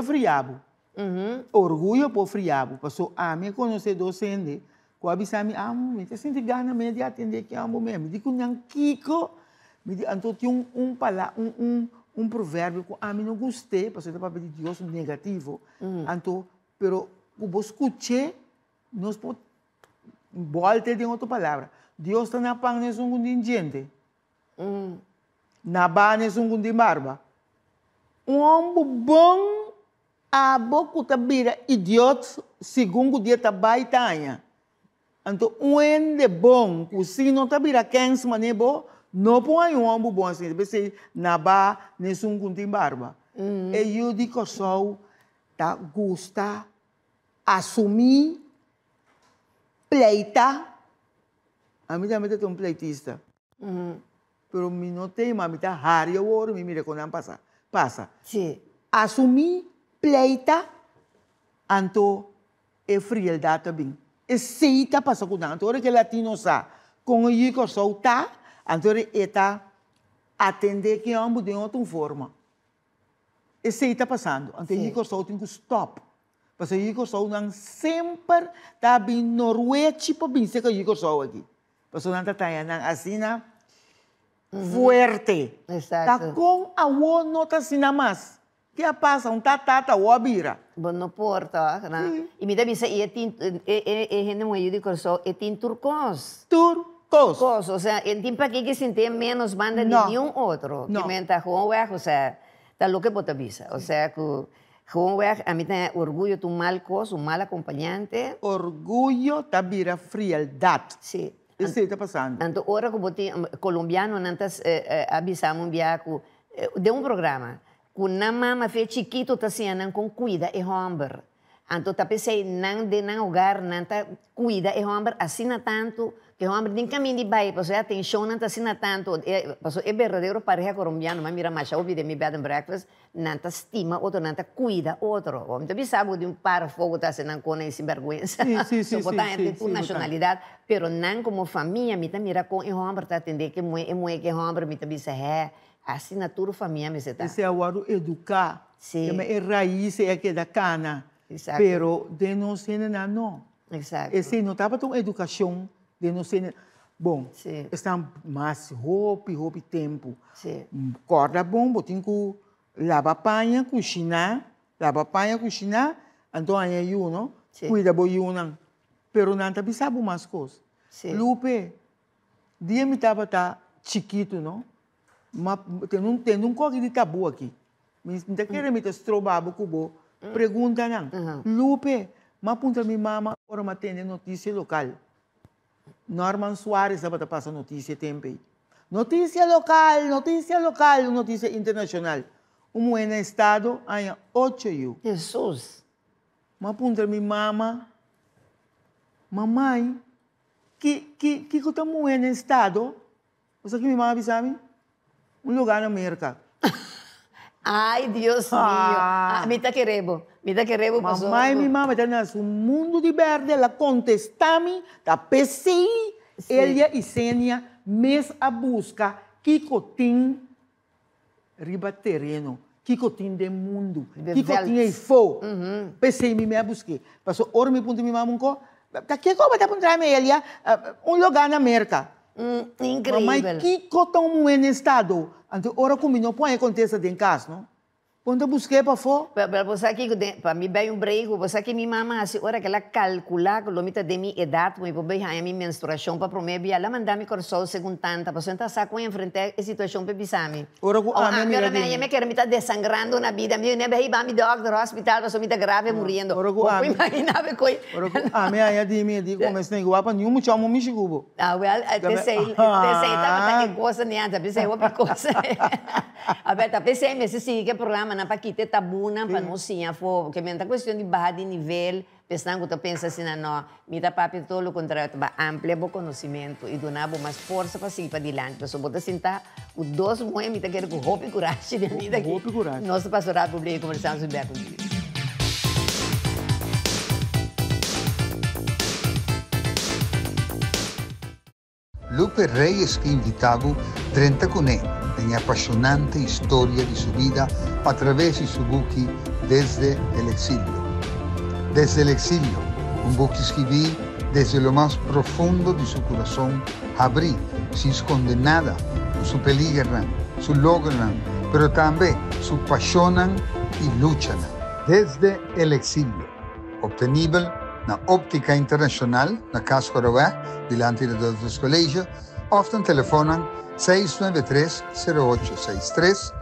Uhum. Orgulho por friabo, passou a ah, me conhecer docente, com a bisami amo, me senti gana me de atender que amo mesmo. Digo não kiko, me di anto tinha um um pala, um um um provérbio com a mim não gostei, passou da papel de Deus negativo. Uhum. Anto, pero o bo escutei, nós pode volte de outra palavra. Deus está na pan nessun contingente. Uhum. Na ba um contingente barba. Um homem bom a boku tabira idiota, segundo dia tabai tanya. Então, é bom, cozinho tabira é bom, não põe um homem bom assim, pensei na ba, nessun tem barba. Mm. E eu digo só, tá gusta assumir pleita. A mim também tem um pleitista. Mm. Pero mi não tem, mas mi tá raro, eu oro, me mira quando passa. Passa. Sim. Sí. Assumir pleita anto e frialdade também. E seita passa com tanto, ora que latino sa, com o ico solta, anto está atender que ambos de outra forma. E seita passando, anto o ico solta tem que stop. Porque o ico solta não sempre tá bem noruega tipo bem que o ico solta aqui. Passa o tá está assim na fuerte. Tá com a o não assim na ¿Qué pasa? Un tatata o abira. Bueno, no importa, ¿no? Y mira, dice, y es eh, eh, eh, gente muy yo es turcos. Turcos. o sea, en tiempo aquí que senté menos banda de ningún otro. No. Que me o sea, está lo que te avisa. O sea, que a mí da orgullo tu mal un mal acompañante. Orgullo, tabira, frialdad. Sí. sí, está pasando. Tanto ahora como um, colombiano, antes avisamos un viaje de un programa. Quando a ma fe chiquito ta se nan con cuida e hombre. Anto ta pensei nan de nan hogar nan ta cuida e homem, assina tanto que o hombre nem caminho de baile, passou a atenção não assina tanto, passou é verdadeiro pareja colombiano, mas mira mais, ouvi de mi bed and breakfast, não tá estima outro, não tá cuida outro. Eu também sabe de um par fogo tá se não com esse vergonha. Sim, sim, sim. Só tem por nacionalidade, pero não como família, me tá mira com o homem tá atender que é muito que é homem me tá bisa é. Eh, Assim, na família me Esse é o educar. Sim. É, é raiz, é que é da cana. Exato. Pero de não ser não. Exato. Esse não estava tão educação de não ser Bom, Sim. estão mais roupa, roupa tempo. Sim. Corda bom, botinho lavar lava panha, cozinhar, lava panha, cozinhar, então aí é eu, não? Sim. Cuida bo eu não. Pero não tá sabe mais coisas. Lupe, dia me tava tá chiquito, não? tem um tem um corre de tabu aqui. Não quero me estrobar, cubo. Pergunta não. Lupe, mas apunta minha mama, agora me atende notícia local. Norman Soares estava passando notícia tempo. Notícia local, notícia local, notícia internacional. Um em estado, aí oito eu. Jesus. Mas apunta minha mama, mamãe, que que que está estamos em estado? Você que me mama mim un lugar en merca, Ai, Deus ah. mío. Ah, mita querebo. Mita querebo passou. Mamãe, minha mamãe, tenas um mundo de verde. Ela contestame da PCI. Sí. Ela e Sênia, mes a busca, Kiko tem riba terreno. Kiko tem de mundo. De Kiko tem e fo. Uhum. PCI me a busque. Passou, ora me punto minha mamãe, tá que como tá a me ele, ah, um lugar na merca Mm, increíble. Mamá, ¿qué cota un é buen estado? Ante ahora combinó, puede contestar en casa, não? Quando busquei, para fora. Para vos sabés que para mim bem um break, vos sabés que minha mamãe, hace hora que ela o limite de minha idade, meu bebê já é minha menstruação para promedio, ela mandar me corso segundo tanta, para sentar saco e enfrentar a situação para pisarme. Ahora, a mí ahora oh, ah, me me quiero me está desangrando una vida, me ne veí va mi doctor al hospital, para me grave muriendo. Ahora, a mí imaginaba que a mí allá de mí digo, me estén igual para nenhum muchacho me chegou. Ah, well, te sei, te sei, tá que coisa, né? Tá pensei, uma coisa. A ver, tá pensei, mas esse sim que programa na paquita tabuna para pa no siya fogo que é menta questão de baja de nível pensando que tu pensa assim não me dá para papi todo o contrário ba amplia o conhecimento e donava mais força para seguir para adiante só te sentar o dois moe mita quero com roupa e coragem de vida que roupa e coragem nosso pastorado público conversamos bem com Deus Lupe Reyes que invitava 30 conex. en apasionante historia de su vida a través de su buque desde el exilio. Desde el exilio, un buque que desde lo más profundo de su corazón, abrí esconder nada su peligro, su logro, pero también su pasión y lucha. desde el exilio, obtenible na óptica internacional, na Casa delante de los colegios, often telefonan 693-0863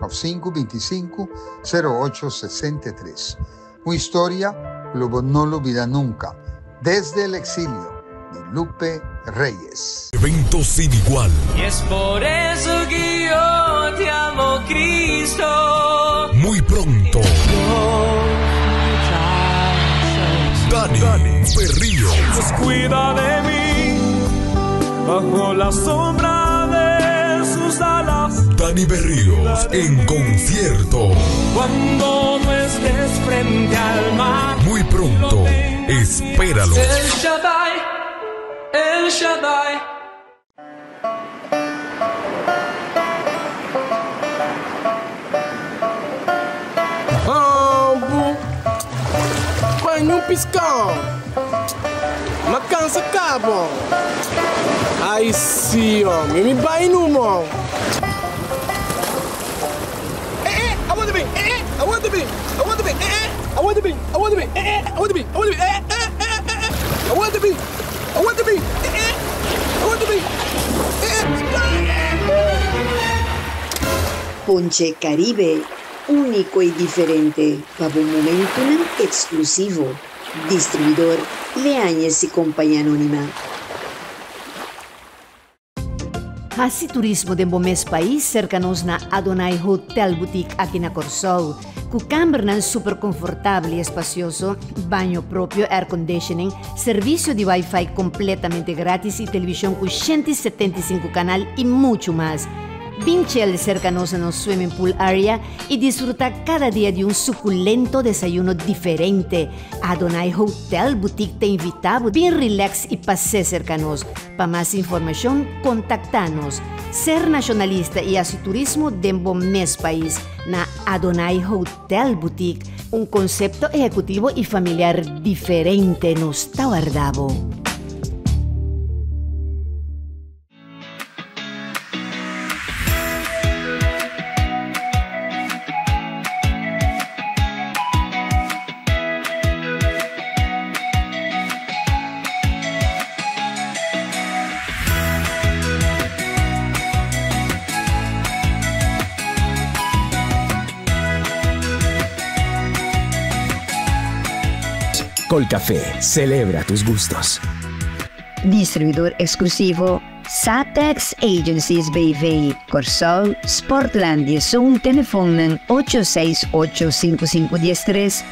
o 525-0863. Una historia no lo vida nunca. Desde el exilio, de Lupe Reyes. Evento sin igual. Y es por eso que yo te amo, Cristo. Muy pronto. Dani, Dani cuida de mí bajo la sombra Dani Berrios en concierto. Cuando no estés frente al mar. Muy pronto, espéralo. El Shaddai, el Shaddai. Oh, um piscão, uma cansa cabo. ¡Ay, sí, hombre! ¡Mi vai no be. I want to be. I want to be. Eh, eh, I want to be. I want to be. Eh, I want to be. I want to be. I want to be. Ponche Caribe, único y diferente, Pavo Momentum exclusivo, distribuidor Leáñez y Compañía Anónima. Hace turismo de Bomés País cercanos na Adonai Hotel Boutique aquí en Corsol es super confortable y espacioso, baño propio, air conditioning, servicio de Wi-Fi completamente gratis y televisión con 175 canal y mucho más. Pinchel cercanos en el swimming pool area y disfruta cada día de un suculento desayuno diferente. Adonai Hotel Boutique te invita a bien relax y pase cercanos. Para más información, contactanos. Ser nacionalista y hacer turismo de mes país na Adonai Hotel Boutique, un concepto ejecutivo y familiar diferente nos está guardado. El Café. Celebra tus gustos. Distribuidor exclusivo Satex Agencies BV, Corsol, y Zoom telefonan 868-5513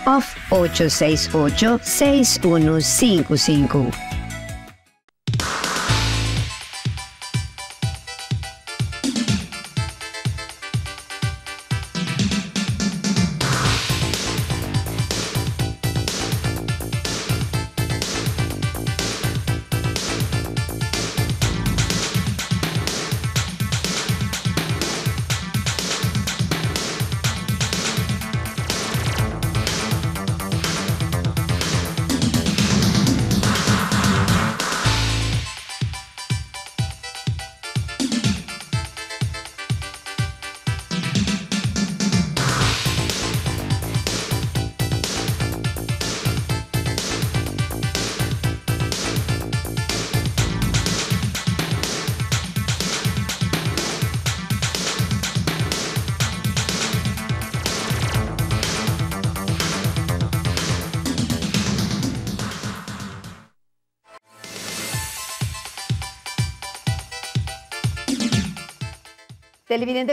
o 868-6155.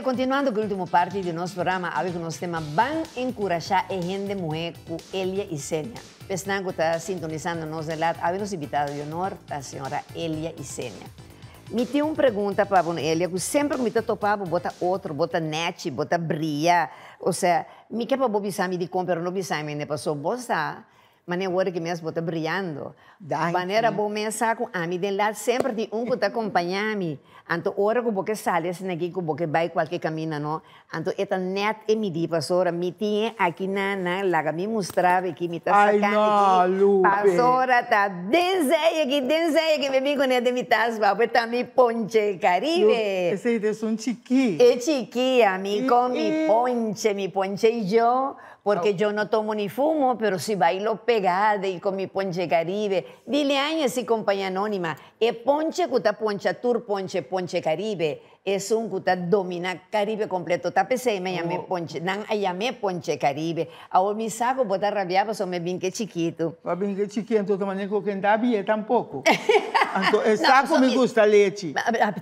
continuando con el último parte de nuestro programa, había con tema temas a encorajar a é gente mujer con Elia y Senia. que está sintonizándonos de la, habíamos invitado de honor a la señora Elia y Senia. Me tem uma pergunta para que Eu sempre me topava, bota outro, bota net, bota bria. Ou seja, me quer para bobissar, me de compra, não bissar, me né? passou bosta. Mané agora que mesmo está brilhando. brillando. maneira boa mensagem com a mim, de lado sempre hay um que está acompanhando mí. Então, hora que você sai, assim, aqui, que vai qualquer caminho, não? esta net e me diz, pastora, me tinha aqui na, na, que me mostrava mi me está sacando aqui. Ai, não, Pastora, está desenho aqui, desenho que me vim com de me está sacando, está mi ponche, Caribe. Esse é um chiqui. É chiqui, a Mi ponche, Mi ponche e yo porque yo no tomo ni fumo, pero si bailo pegada y con mi ponche caribe. Dile años y compañía anónima, e ponche cuta ponche tur ponche ponche caribe. Es un cuta domina caribe completo. Tapese me oh. llamé ponche, nan llamé ponche caribe. Ahora mi saco bota rabiaba, son me vinque chiquito. Va vinque chiquito, entonces que anda bien tampoco. Entonces, saco no, me gusta leche.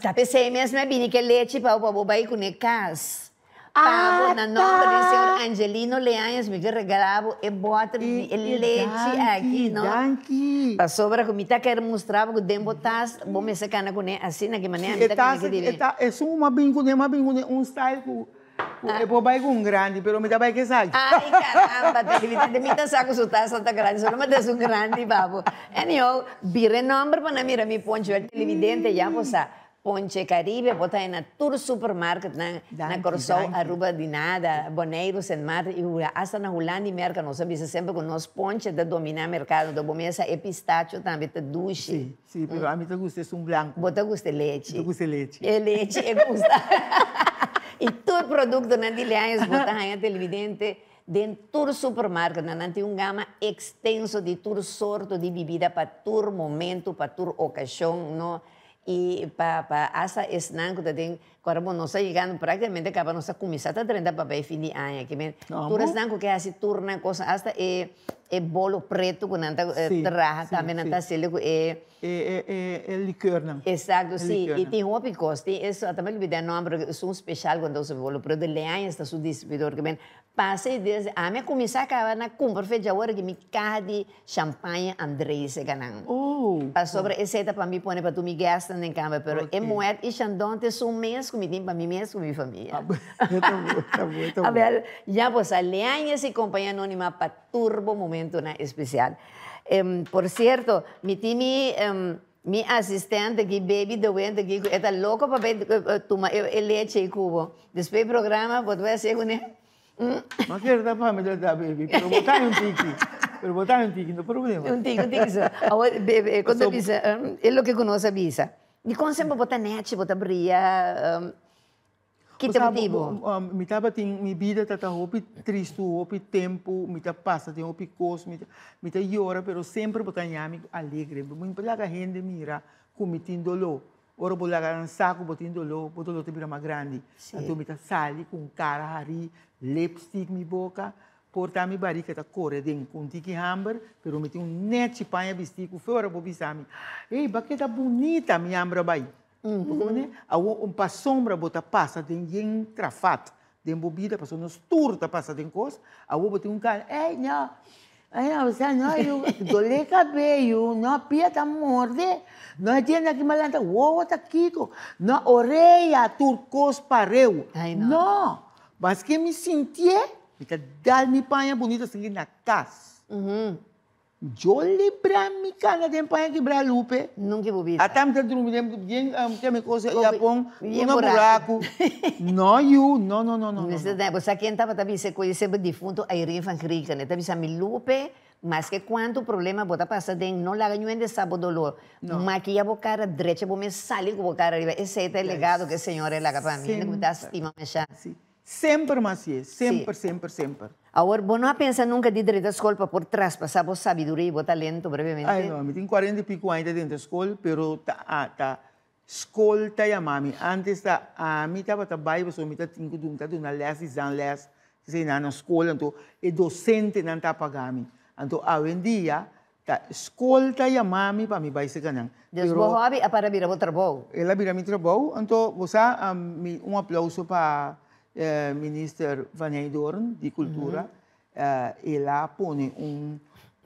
Tapese me es me vinque leche para voy bailo con el cas. Ah, Buonanotte, tá. senhor Angelino Leães me regalava e bota e, e leite danke, aqui, não? Danke. Passou sobra, comida que era mostrava que dentro botas, vou me secar com ele, assim, na que maneira, me tá que Está, é só uma bingune, uma bingune, um style ah. Eu vou vai com um grande, pelo menos dá vai que sai. Ai, caramba, de mim tá saco su taça tá grande, só não me des um grande, babo. Anyhow, bire nombre para mim, me poncho, el televidente, já, pois, ah, Ponche Caribe, bota aí na Tour Supermarket, né? na, na Corsol, Arruba de Nada, Boneiros em Marte, e hasta na Holanda e Merca, nós sabemos sempre com nós Ponche, de dominar o mercado, de começa e pistácio também, te duche. Sim, sim, porque a mim te gusta é um branco. Bota gusta é leite. Te gusta é leite. É leite, é gusta. e todo produto né, de Dilhães, bota aí a televidente, dentro do supermercado, na né? tem um gama extenso de todo sorto de bebida para todo momento, para toda ocasião, não? Y, para essa snang que tem agora no está chegando prácticamente capaz a nuestra a 30 para fin de año. que men turno que hace assim turna hasta eh, é bolo preto com nanta eh, sim, também nanta selo eh, é é, é, é licor não exato é sim e tem um uma picoste isso também lhe dá nome sou especial quando se bolo preto de leão está é seu distribuidor que bem passei desde a me começar a acabar na compra fez já hora que me carro de champanhe Andrés se ganam oh para sobre esse é tá para mim põe para tu me gasta nem cama pero é moer e chandonte sou um mês que me tem para mim mês com minha família ah, tá bom, tá bom, tá bom. a ver já você leão e companhia anônima para turbo momento una né, especial. Um, por certo, mi timi, um, mi asistente, que baby doente, que está louco para eh, eh, ver eh, tomar leche e cubo. depois del programa, vou fazer uma Não quero dar família da baby, mas botar um tique. Pero botar um tique, não problema. Um tique, um tique só. Agora, quando pisa, é o que conosco pisa. Di como sempre botar nete, botar bria, ehm, Kita motivo? Um, mi tapa ting mi vida tata hopi tristo, hopi tempo, mita tapa passa, tem hopi cos, mita, mita, tapa llora, pero sempre botar nhami alegre. Muito pela que a gente mira como tem dolor. Ora vou largar um saco, botin dolor, botin dolor tem uma grande. Então mi tapa sali com cara hari, lipstick mi boca, portar mi barica ta corre den com tiki hamber, pero mi um net chipanha vestido, foi ora vou bisami. Ei, baqueta bonita, mi ambra bai. Uhum. Né, um para sombra bota passa, tem yen trafat, tem bobida, passou nos turta, passa tem coisa, a uva tem um cara, é, não, é, você não, eu dolei cabelo, não, a pia tá morde, não entende aqui o uova tá quito, não, orelha, turcos pareu. Não, mas que me sentia, é? me tá dando-me panha bonita, assim, na casa. Uhum jolly brami kana tempa yang kibra lupe nung kibu bisa atam tentu nung dem bien um kame cosa ya pon uno buraco no you no no no no nesse tempo sa quem tava tabi se conheceu difunto a Irene van Krieken tabi sa mi lupe mas que quanto problema bota passar den não la ganho de sabo dolor no. maquia bocara drecha bo me sali com bocara arriba esse é o legado que senhora é lá capa, mim me dá estima me chá sempre mas é sempre sempre sempre Agora, você não pensa nunca de ir a escuela por traspasar por sabedoria, e vos talento brevemente? Ai, não, me tengo 40 e pico ainda dentro de escola, pero ta, a, ah, ta, escola ta mami. Antes ta, a mí estaba ah, ah, trabajo, pero me tengo que dar una les, exam les, que na escola, então, e docente não está pagando. Então, hoje em dia, tá, escola tá chamando para mim, vai ser ganhar. Deus, vou hobby, para virar o trabalho. Ela vira meu trabalho, então, você, um aplauso para eh, minister Van Heijdoorn de Cultura, ele mhm. eh, põe um,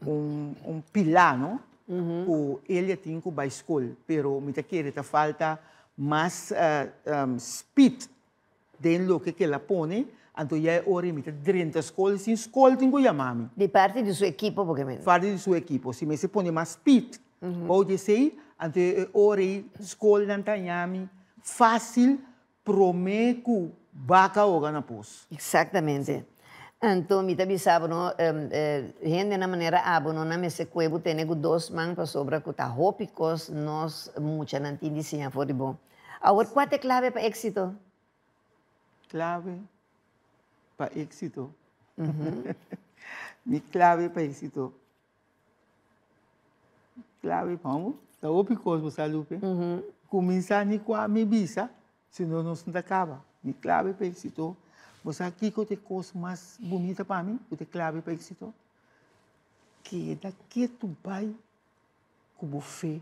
um, um pilar, não? Que mhm. ele tem que vai escolher, pero me quer tá falta mais uh, eh, um, ehm, speed dentro do que ela põe, então já é hora de 30 escolas, sem escola tem que chamar De parte do seu equipo, porque mesmo? Parte do seu equipo, se me se põe mais speed, ou mhm. pode ser, então é hora de escola eh, não tem fácil, prometo vaca o gana pus. Exactamente. Então, me tabi sabe, no, um, ehm, eh, na maneira abo, não na mesa cuevo, tem nego dois man para sobra que tá rópicos, nós mucha não entendi se A foi bom. Agora, qual é a clave para êxito? Clave para êxito? Uhum. Mi clave para êxito? Clave, vamos? o rópicos, você lupe? Uhum. Começar com a minha senão não se acaba de clave para éxito. Você aqui que tem coisa mais bonita para mim, que clave para éxito. Que é daqui tu vai com a fé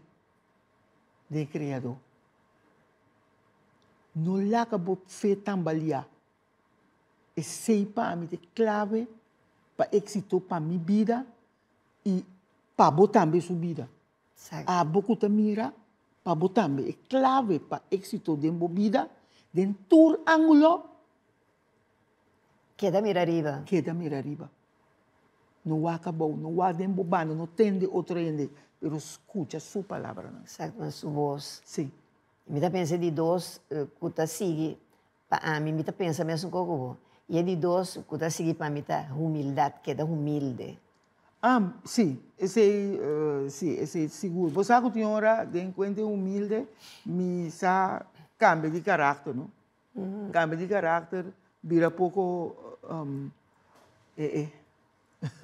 de Criador. Não lá que o fé tambalear. E sei para mim, tem clave para éxito para minha vida e para botar minha subida. A boca mira para botar é clave para éxito de minha vida de tu ângulo, Queda mira arriba. Queda mira arriba. Não acabou, não guarda embobando, não tende outro ende, mas escuta sua palavra exatamente sua voz. Sí. Eh, me da pensa de dos, cuta sigue, para mí, me da pensa mesmo como E de dois dos, cuta sigue para mim, a humildade, queda humilde. Ah, eh, sim, esse, uh, sim, esse seguro. Você agora tem um humilde, me sabe cambia de caráter, eh, eh. não? Uhum. Cambia de caráter, vira pouco. Um, é,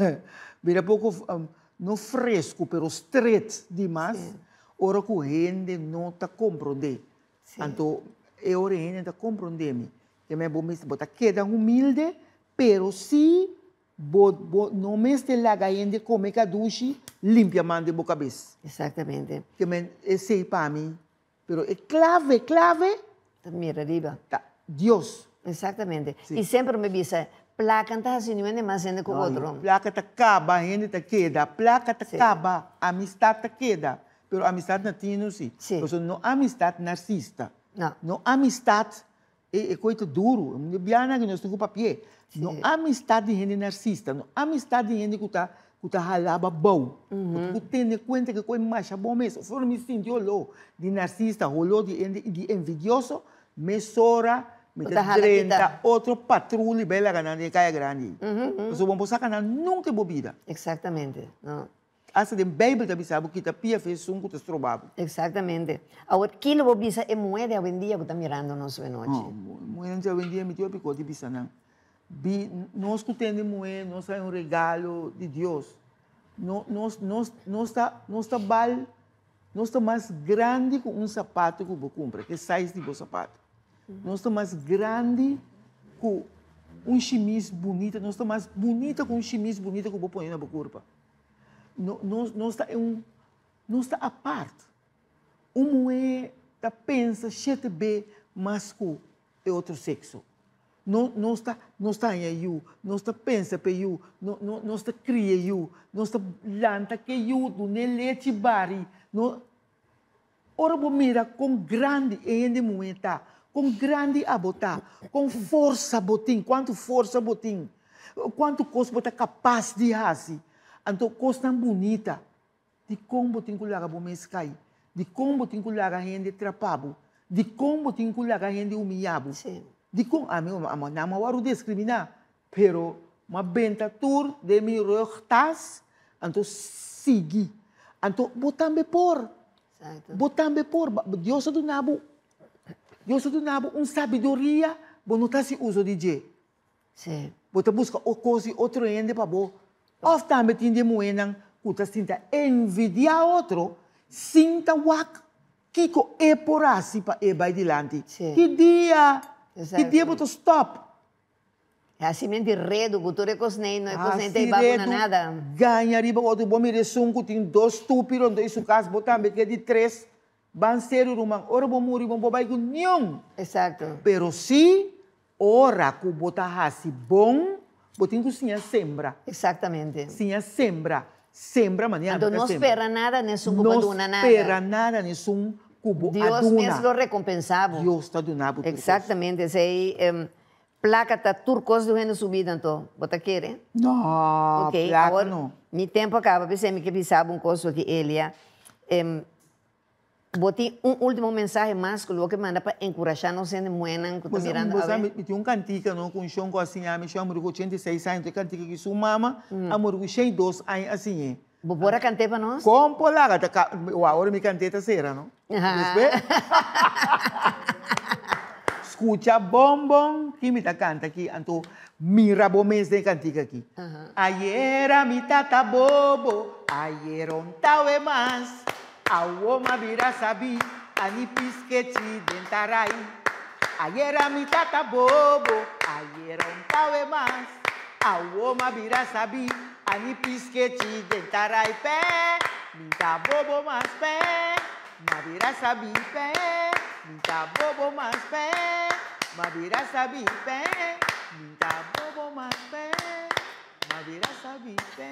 é. vira pouco. Um, não fresco, mas estreito demais. Sim. Ora que a gente não está compreendendo. Então, que a gente está compreendendo. Eu me vou me botar tá queda humilde, pero se bo, bo, não me laga ainda como é que a duche limpia a mão de boca cabeça. Exatamente. Que me, esse eh, para mim Pero es clave, clave. Mira, arriba. Dios. Exactamente. Y siempre me dice, placa está haciendo más gente con otro. Placa te acaba, gente te queda. Placa te sí. acaba, amistad te queda. Pero amistad no tiene sí. Entonces, no amistad narcista. No. No amistad eh, Es é es duro. Biana que amistad pie. papel. no amistad de gente No hay amistad de gente que está kutahalaba bau uhum. kutene cuenta que coi macha bom meso solo me sintió lo de narcisista o lo de, envidioso me mete me trenta outro patrulho bela ganando de caia grande uhum, uhum. so vamos sacar nunca bobida exatamente não Asa de Bíblia também sabe que pia fez um que estrobado. Exatamente. Agora, aquilo vou dizer é moeda hoje em dia que está mirando nosso noite. Oh, moeda hoje em dia me deu picote bisanã nós temos nós é um regalo de Deus. Nós, nós, nós, nós, trabalho, nós está mais grande com um sapato que vou compra, que é sai de bom sapato. Nós está mais grande com um chimiz bonita, nós está mais bonita com um chimiz bonita que vou pôr na sua corpo. Nós, nós tá é um, nós está à parte. Uma é, tá pensa, chete bem, mas com é outro sexo não não está não está em you, não está pensa per you, não não non sta cria you, não está lanta che aiuto nelle bari não Ora mira com grande e momento, com grande abotà, com força botin, quanto força botin, quanto coisa botar capaz de fazer então coisa bonita, de combo tem que olhar para o de combo tem que olhar a gente trapabo, de combo tem que olhar a gente humilhado. Sim. Dikong aming umaamon na mawaru discrimina. Pero mabenta tur de mi rohtas anto sigi. Anto botambe por. Botambe por. Dios do nabo, Dios do nabu um sabedoria se uso de je. Sim. Bota busca o coisa outro ende para bo. Of tambe tinde muenang kuta sinta envidia outro sinta wak kiko eporasi pa e bai dilanti. Sim. Que dia You'd be able to stop. É Asemenea assim redu guture é cosnei, noi é cosnei assim te babuna nada. Ganha riba o bom mire sungu tin dois tupiro, dois sucas botam que de três banseiro ruman. Ora bom muri bom bobai com nenhum. Exato. Pero si ora ku botahasi bom, botin ku sinha sembra. Exatamente. Sinha sembra. Sembra mañana. Então não espera nada, nenhum botuna nada. Não espera nada, nenhum como Dios aduna. mesmo lo recompensava. Deus está adunava. Exatamente. Sei, um, placa tá turcos do reino subido, então. Bota querer? Não, ok. Placa, Agora, não. Meu tempo acaba. Pensei que pensava um coisa que ele é. Um, Botei um último mensagem mais que que manda para encorajar não sendo moenan que tá mirando você me tem um cantiga não com um chão assim a minha me chama 86 anos cantiga que sua mama amor 102 anos assim Bobora cantar para nós? Com polaga. agora tá me cantei cera, não? Ah. Escuta bombom que me tá canta aqui. Então, mira mês de cantica aqui. Uh Aiera mi tata bobo, aieron tawe mas. uoma vira sabi, ani pisqueti dentarai. Aiera mi tata bobo, aieron tawe mas. uoma vira sabi, Ani pisketi dentarai pe, minta bobo mas pe, mabira sabi pe, minta bobo mas pe, mabira sabi pe, minta bobo mas pe, mabira sabi pe.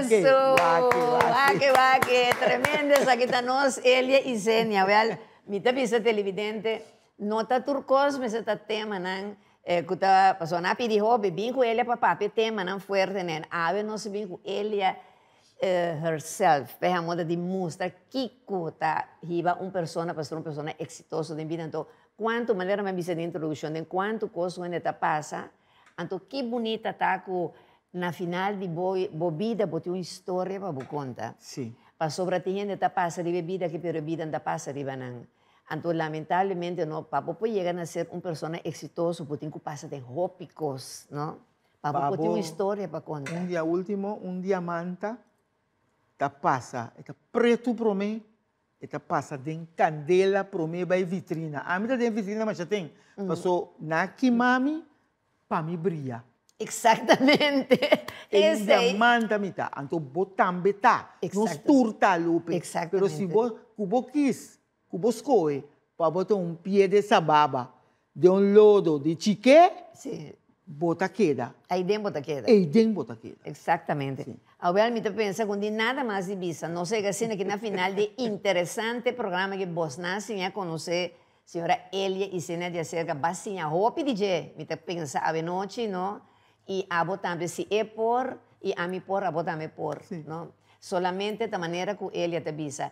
isso, guaque, guaque, tremendas, aquí estamos Elia e senia, vean, mita pisa televidente, nota turcos, me se está tema, não? Eh, kuta persona pidi hobi binku papá, papapi tema nan fuerte nen ave no se binku elia uh, herself a moda de mostrar que kuta hiba un persona para ser un persona exitosa de vida então quanto maneira me bisa de introdução de quanto coisa ainda tá passa então que bonita tá com na final de boi bebida botou uma história para conta sim sí. para sobre a gente tá passa de bebida que pero bebida anda passa de banana Entonces, lamentablemente, ¿no? Papo pues llegan a ser un persona exitoso, Putin que pasa de rópicos, ¿no? Papo, Papo pues, tiene una historia para contar. Un día último, un diamante, te pasa, te preto mí, que pasa de candela mí, va vitrina. A mí la vitrina, pero ya tengo, Pasó, naki mami, pa mi brilla. Exactamente. Es diamante mitad. Entonces, vos también no es turta, Lupe. Exactamente. Pero si vos, vos quis, Cuboscoe, para un pie de sababa, de un lodo de chique, sí. bota queda. Ahí den bota queda. Ahí den bota queda. Exactamente. Sí. me me pensa que nada más de sé qué es, que en na final de interesante programa que vos nascem a conocer, señora Elia y Cena de acerca bacinha roupa DJ. Me pensa a noche, ¿no? Y a também si es por y a mi por, a botarme por, ¿no? Solamente de manera que Elia te visa.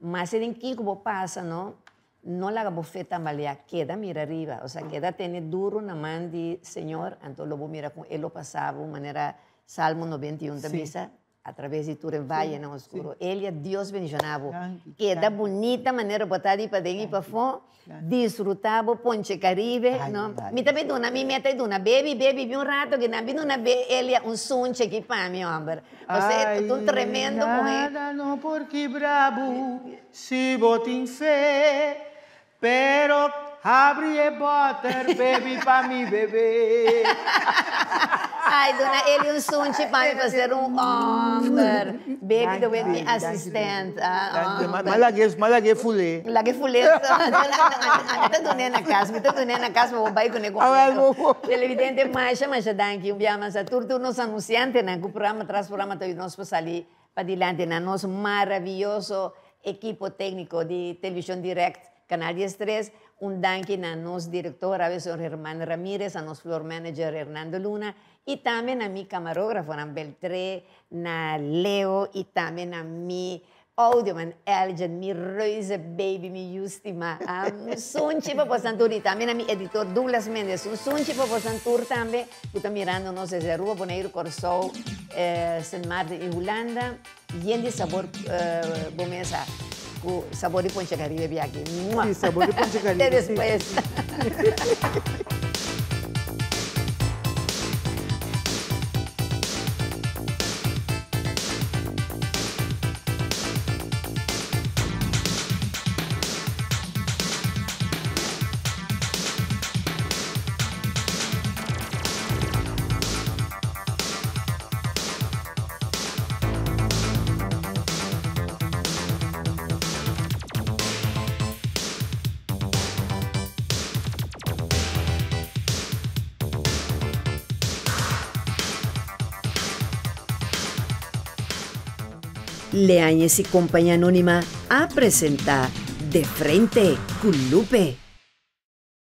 Mas el inquilino pasa, ¿no? No la bofeta malia, queda mira arriba, o sea, queda tener duro una mano de Señor, entonces lo mira con él lo pasaba de manera Salmo 91 de Misa. através de Turevaia, não escuro. Sim. Ele é Deus benjonavo. Que é da bonita maneira botar de para e para fora, desfrutar o Ponte Caribe. Ai, não? Me tá pedindo, me meta e baby bebe, bebe, um rato, que na biduna, ele é um sunche aqui para mim, homem. Você é um tremendo com ele. Nada não porque brabo, se botem fé, pero abre e bota, bebe para mim beber. Ay, dona Eli, sunchi para hacer un hombre. Baby, the way me assistant. Malaguez que es, que fulé. La que fulé. A mí te doné na casa, me te doné na casa, vou vai conego. El evidente mancha, mancha, danke, um bia a Turtu nos anunciante na que programa tras programa te nos para ali para adelante na nosso maravilhoso equipo técnico de Televisión Direct, Canal 103. Un danke a nos director, a veces Germán Ramírez, a nos floor manager Hernando Luna y también a mi camarógrafo, a Beltré, na Leo y también a mi Audioman, Elgin, mi Rose, Baby, mi Justima, a Sunchi Santur, y también a mi editor Douglas Méndez. Un Sunchi Santur. también, que está mirándonos desde Rubo Bonaire, Corso, eh, San Martín y Holanda. Y en de sabor, eh, comienza sabor y ponche caribe, viaje. Y sabor y ponche caribe. después. Leáñez y Compañía Anónima a presentar De Frente con Lupe.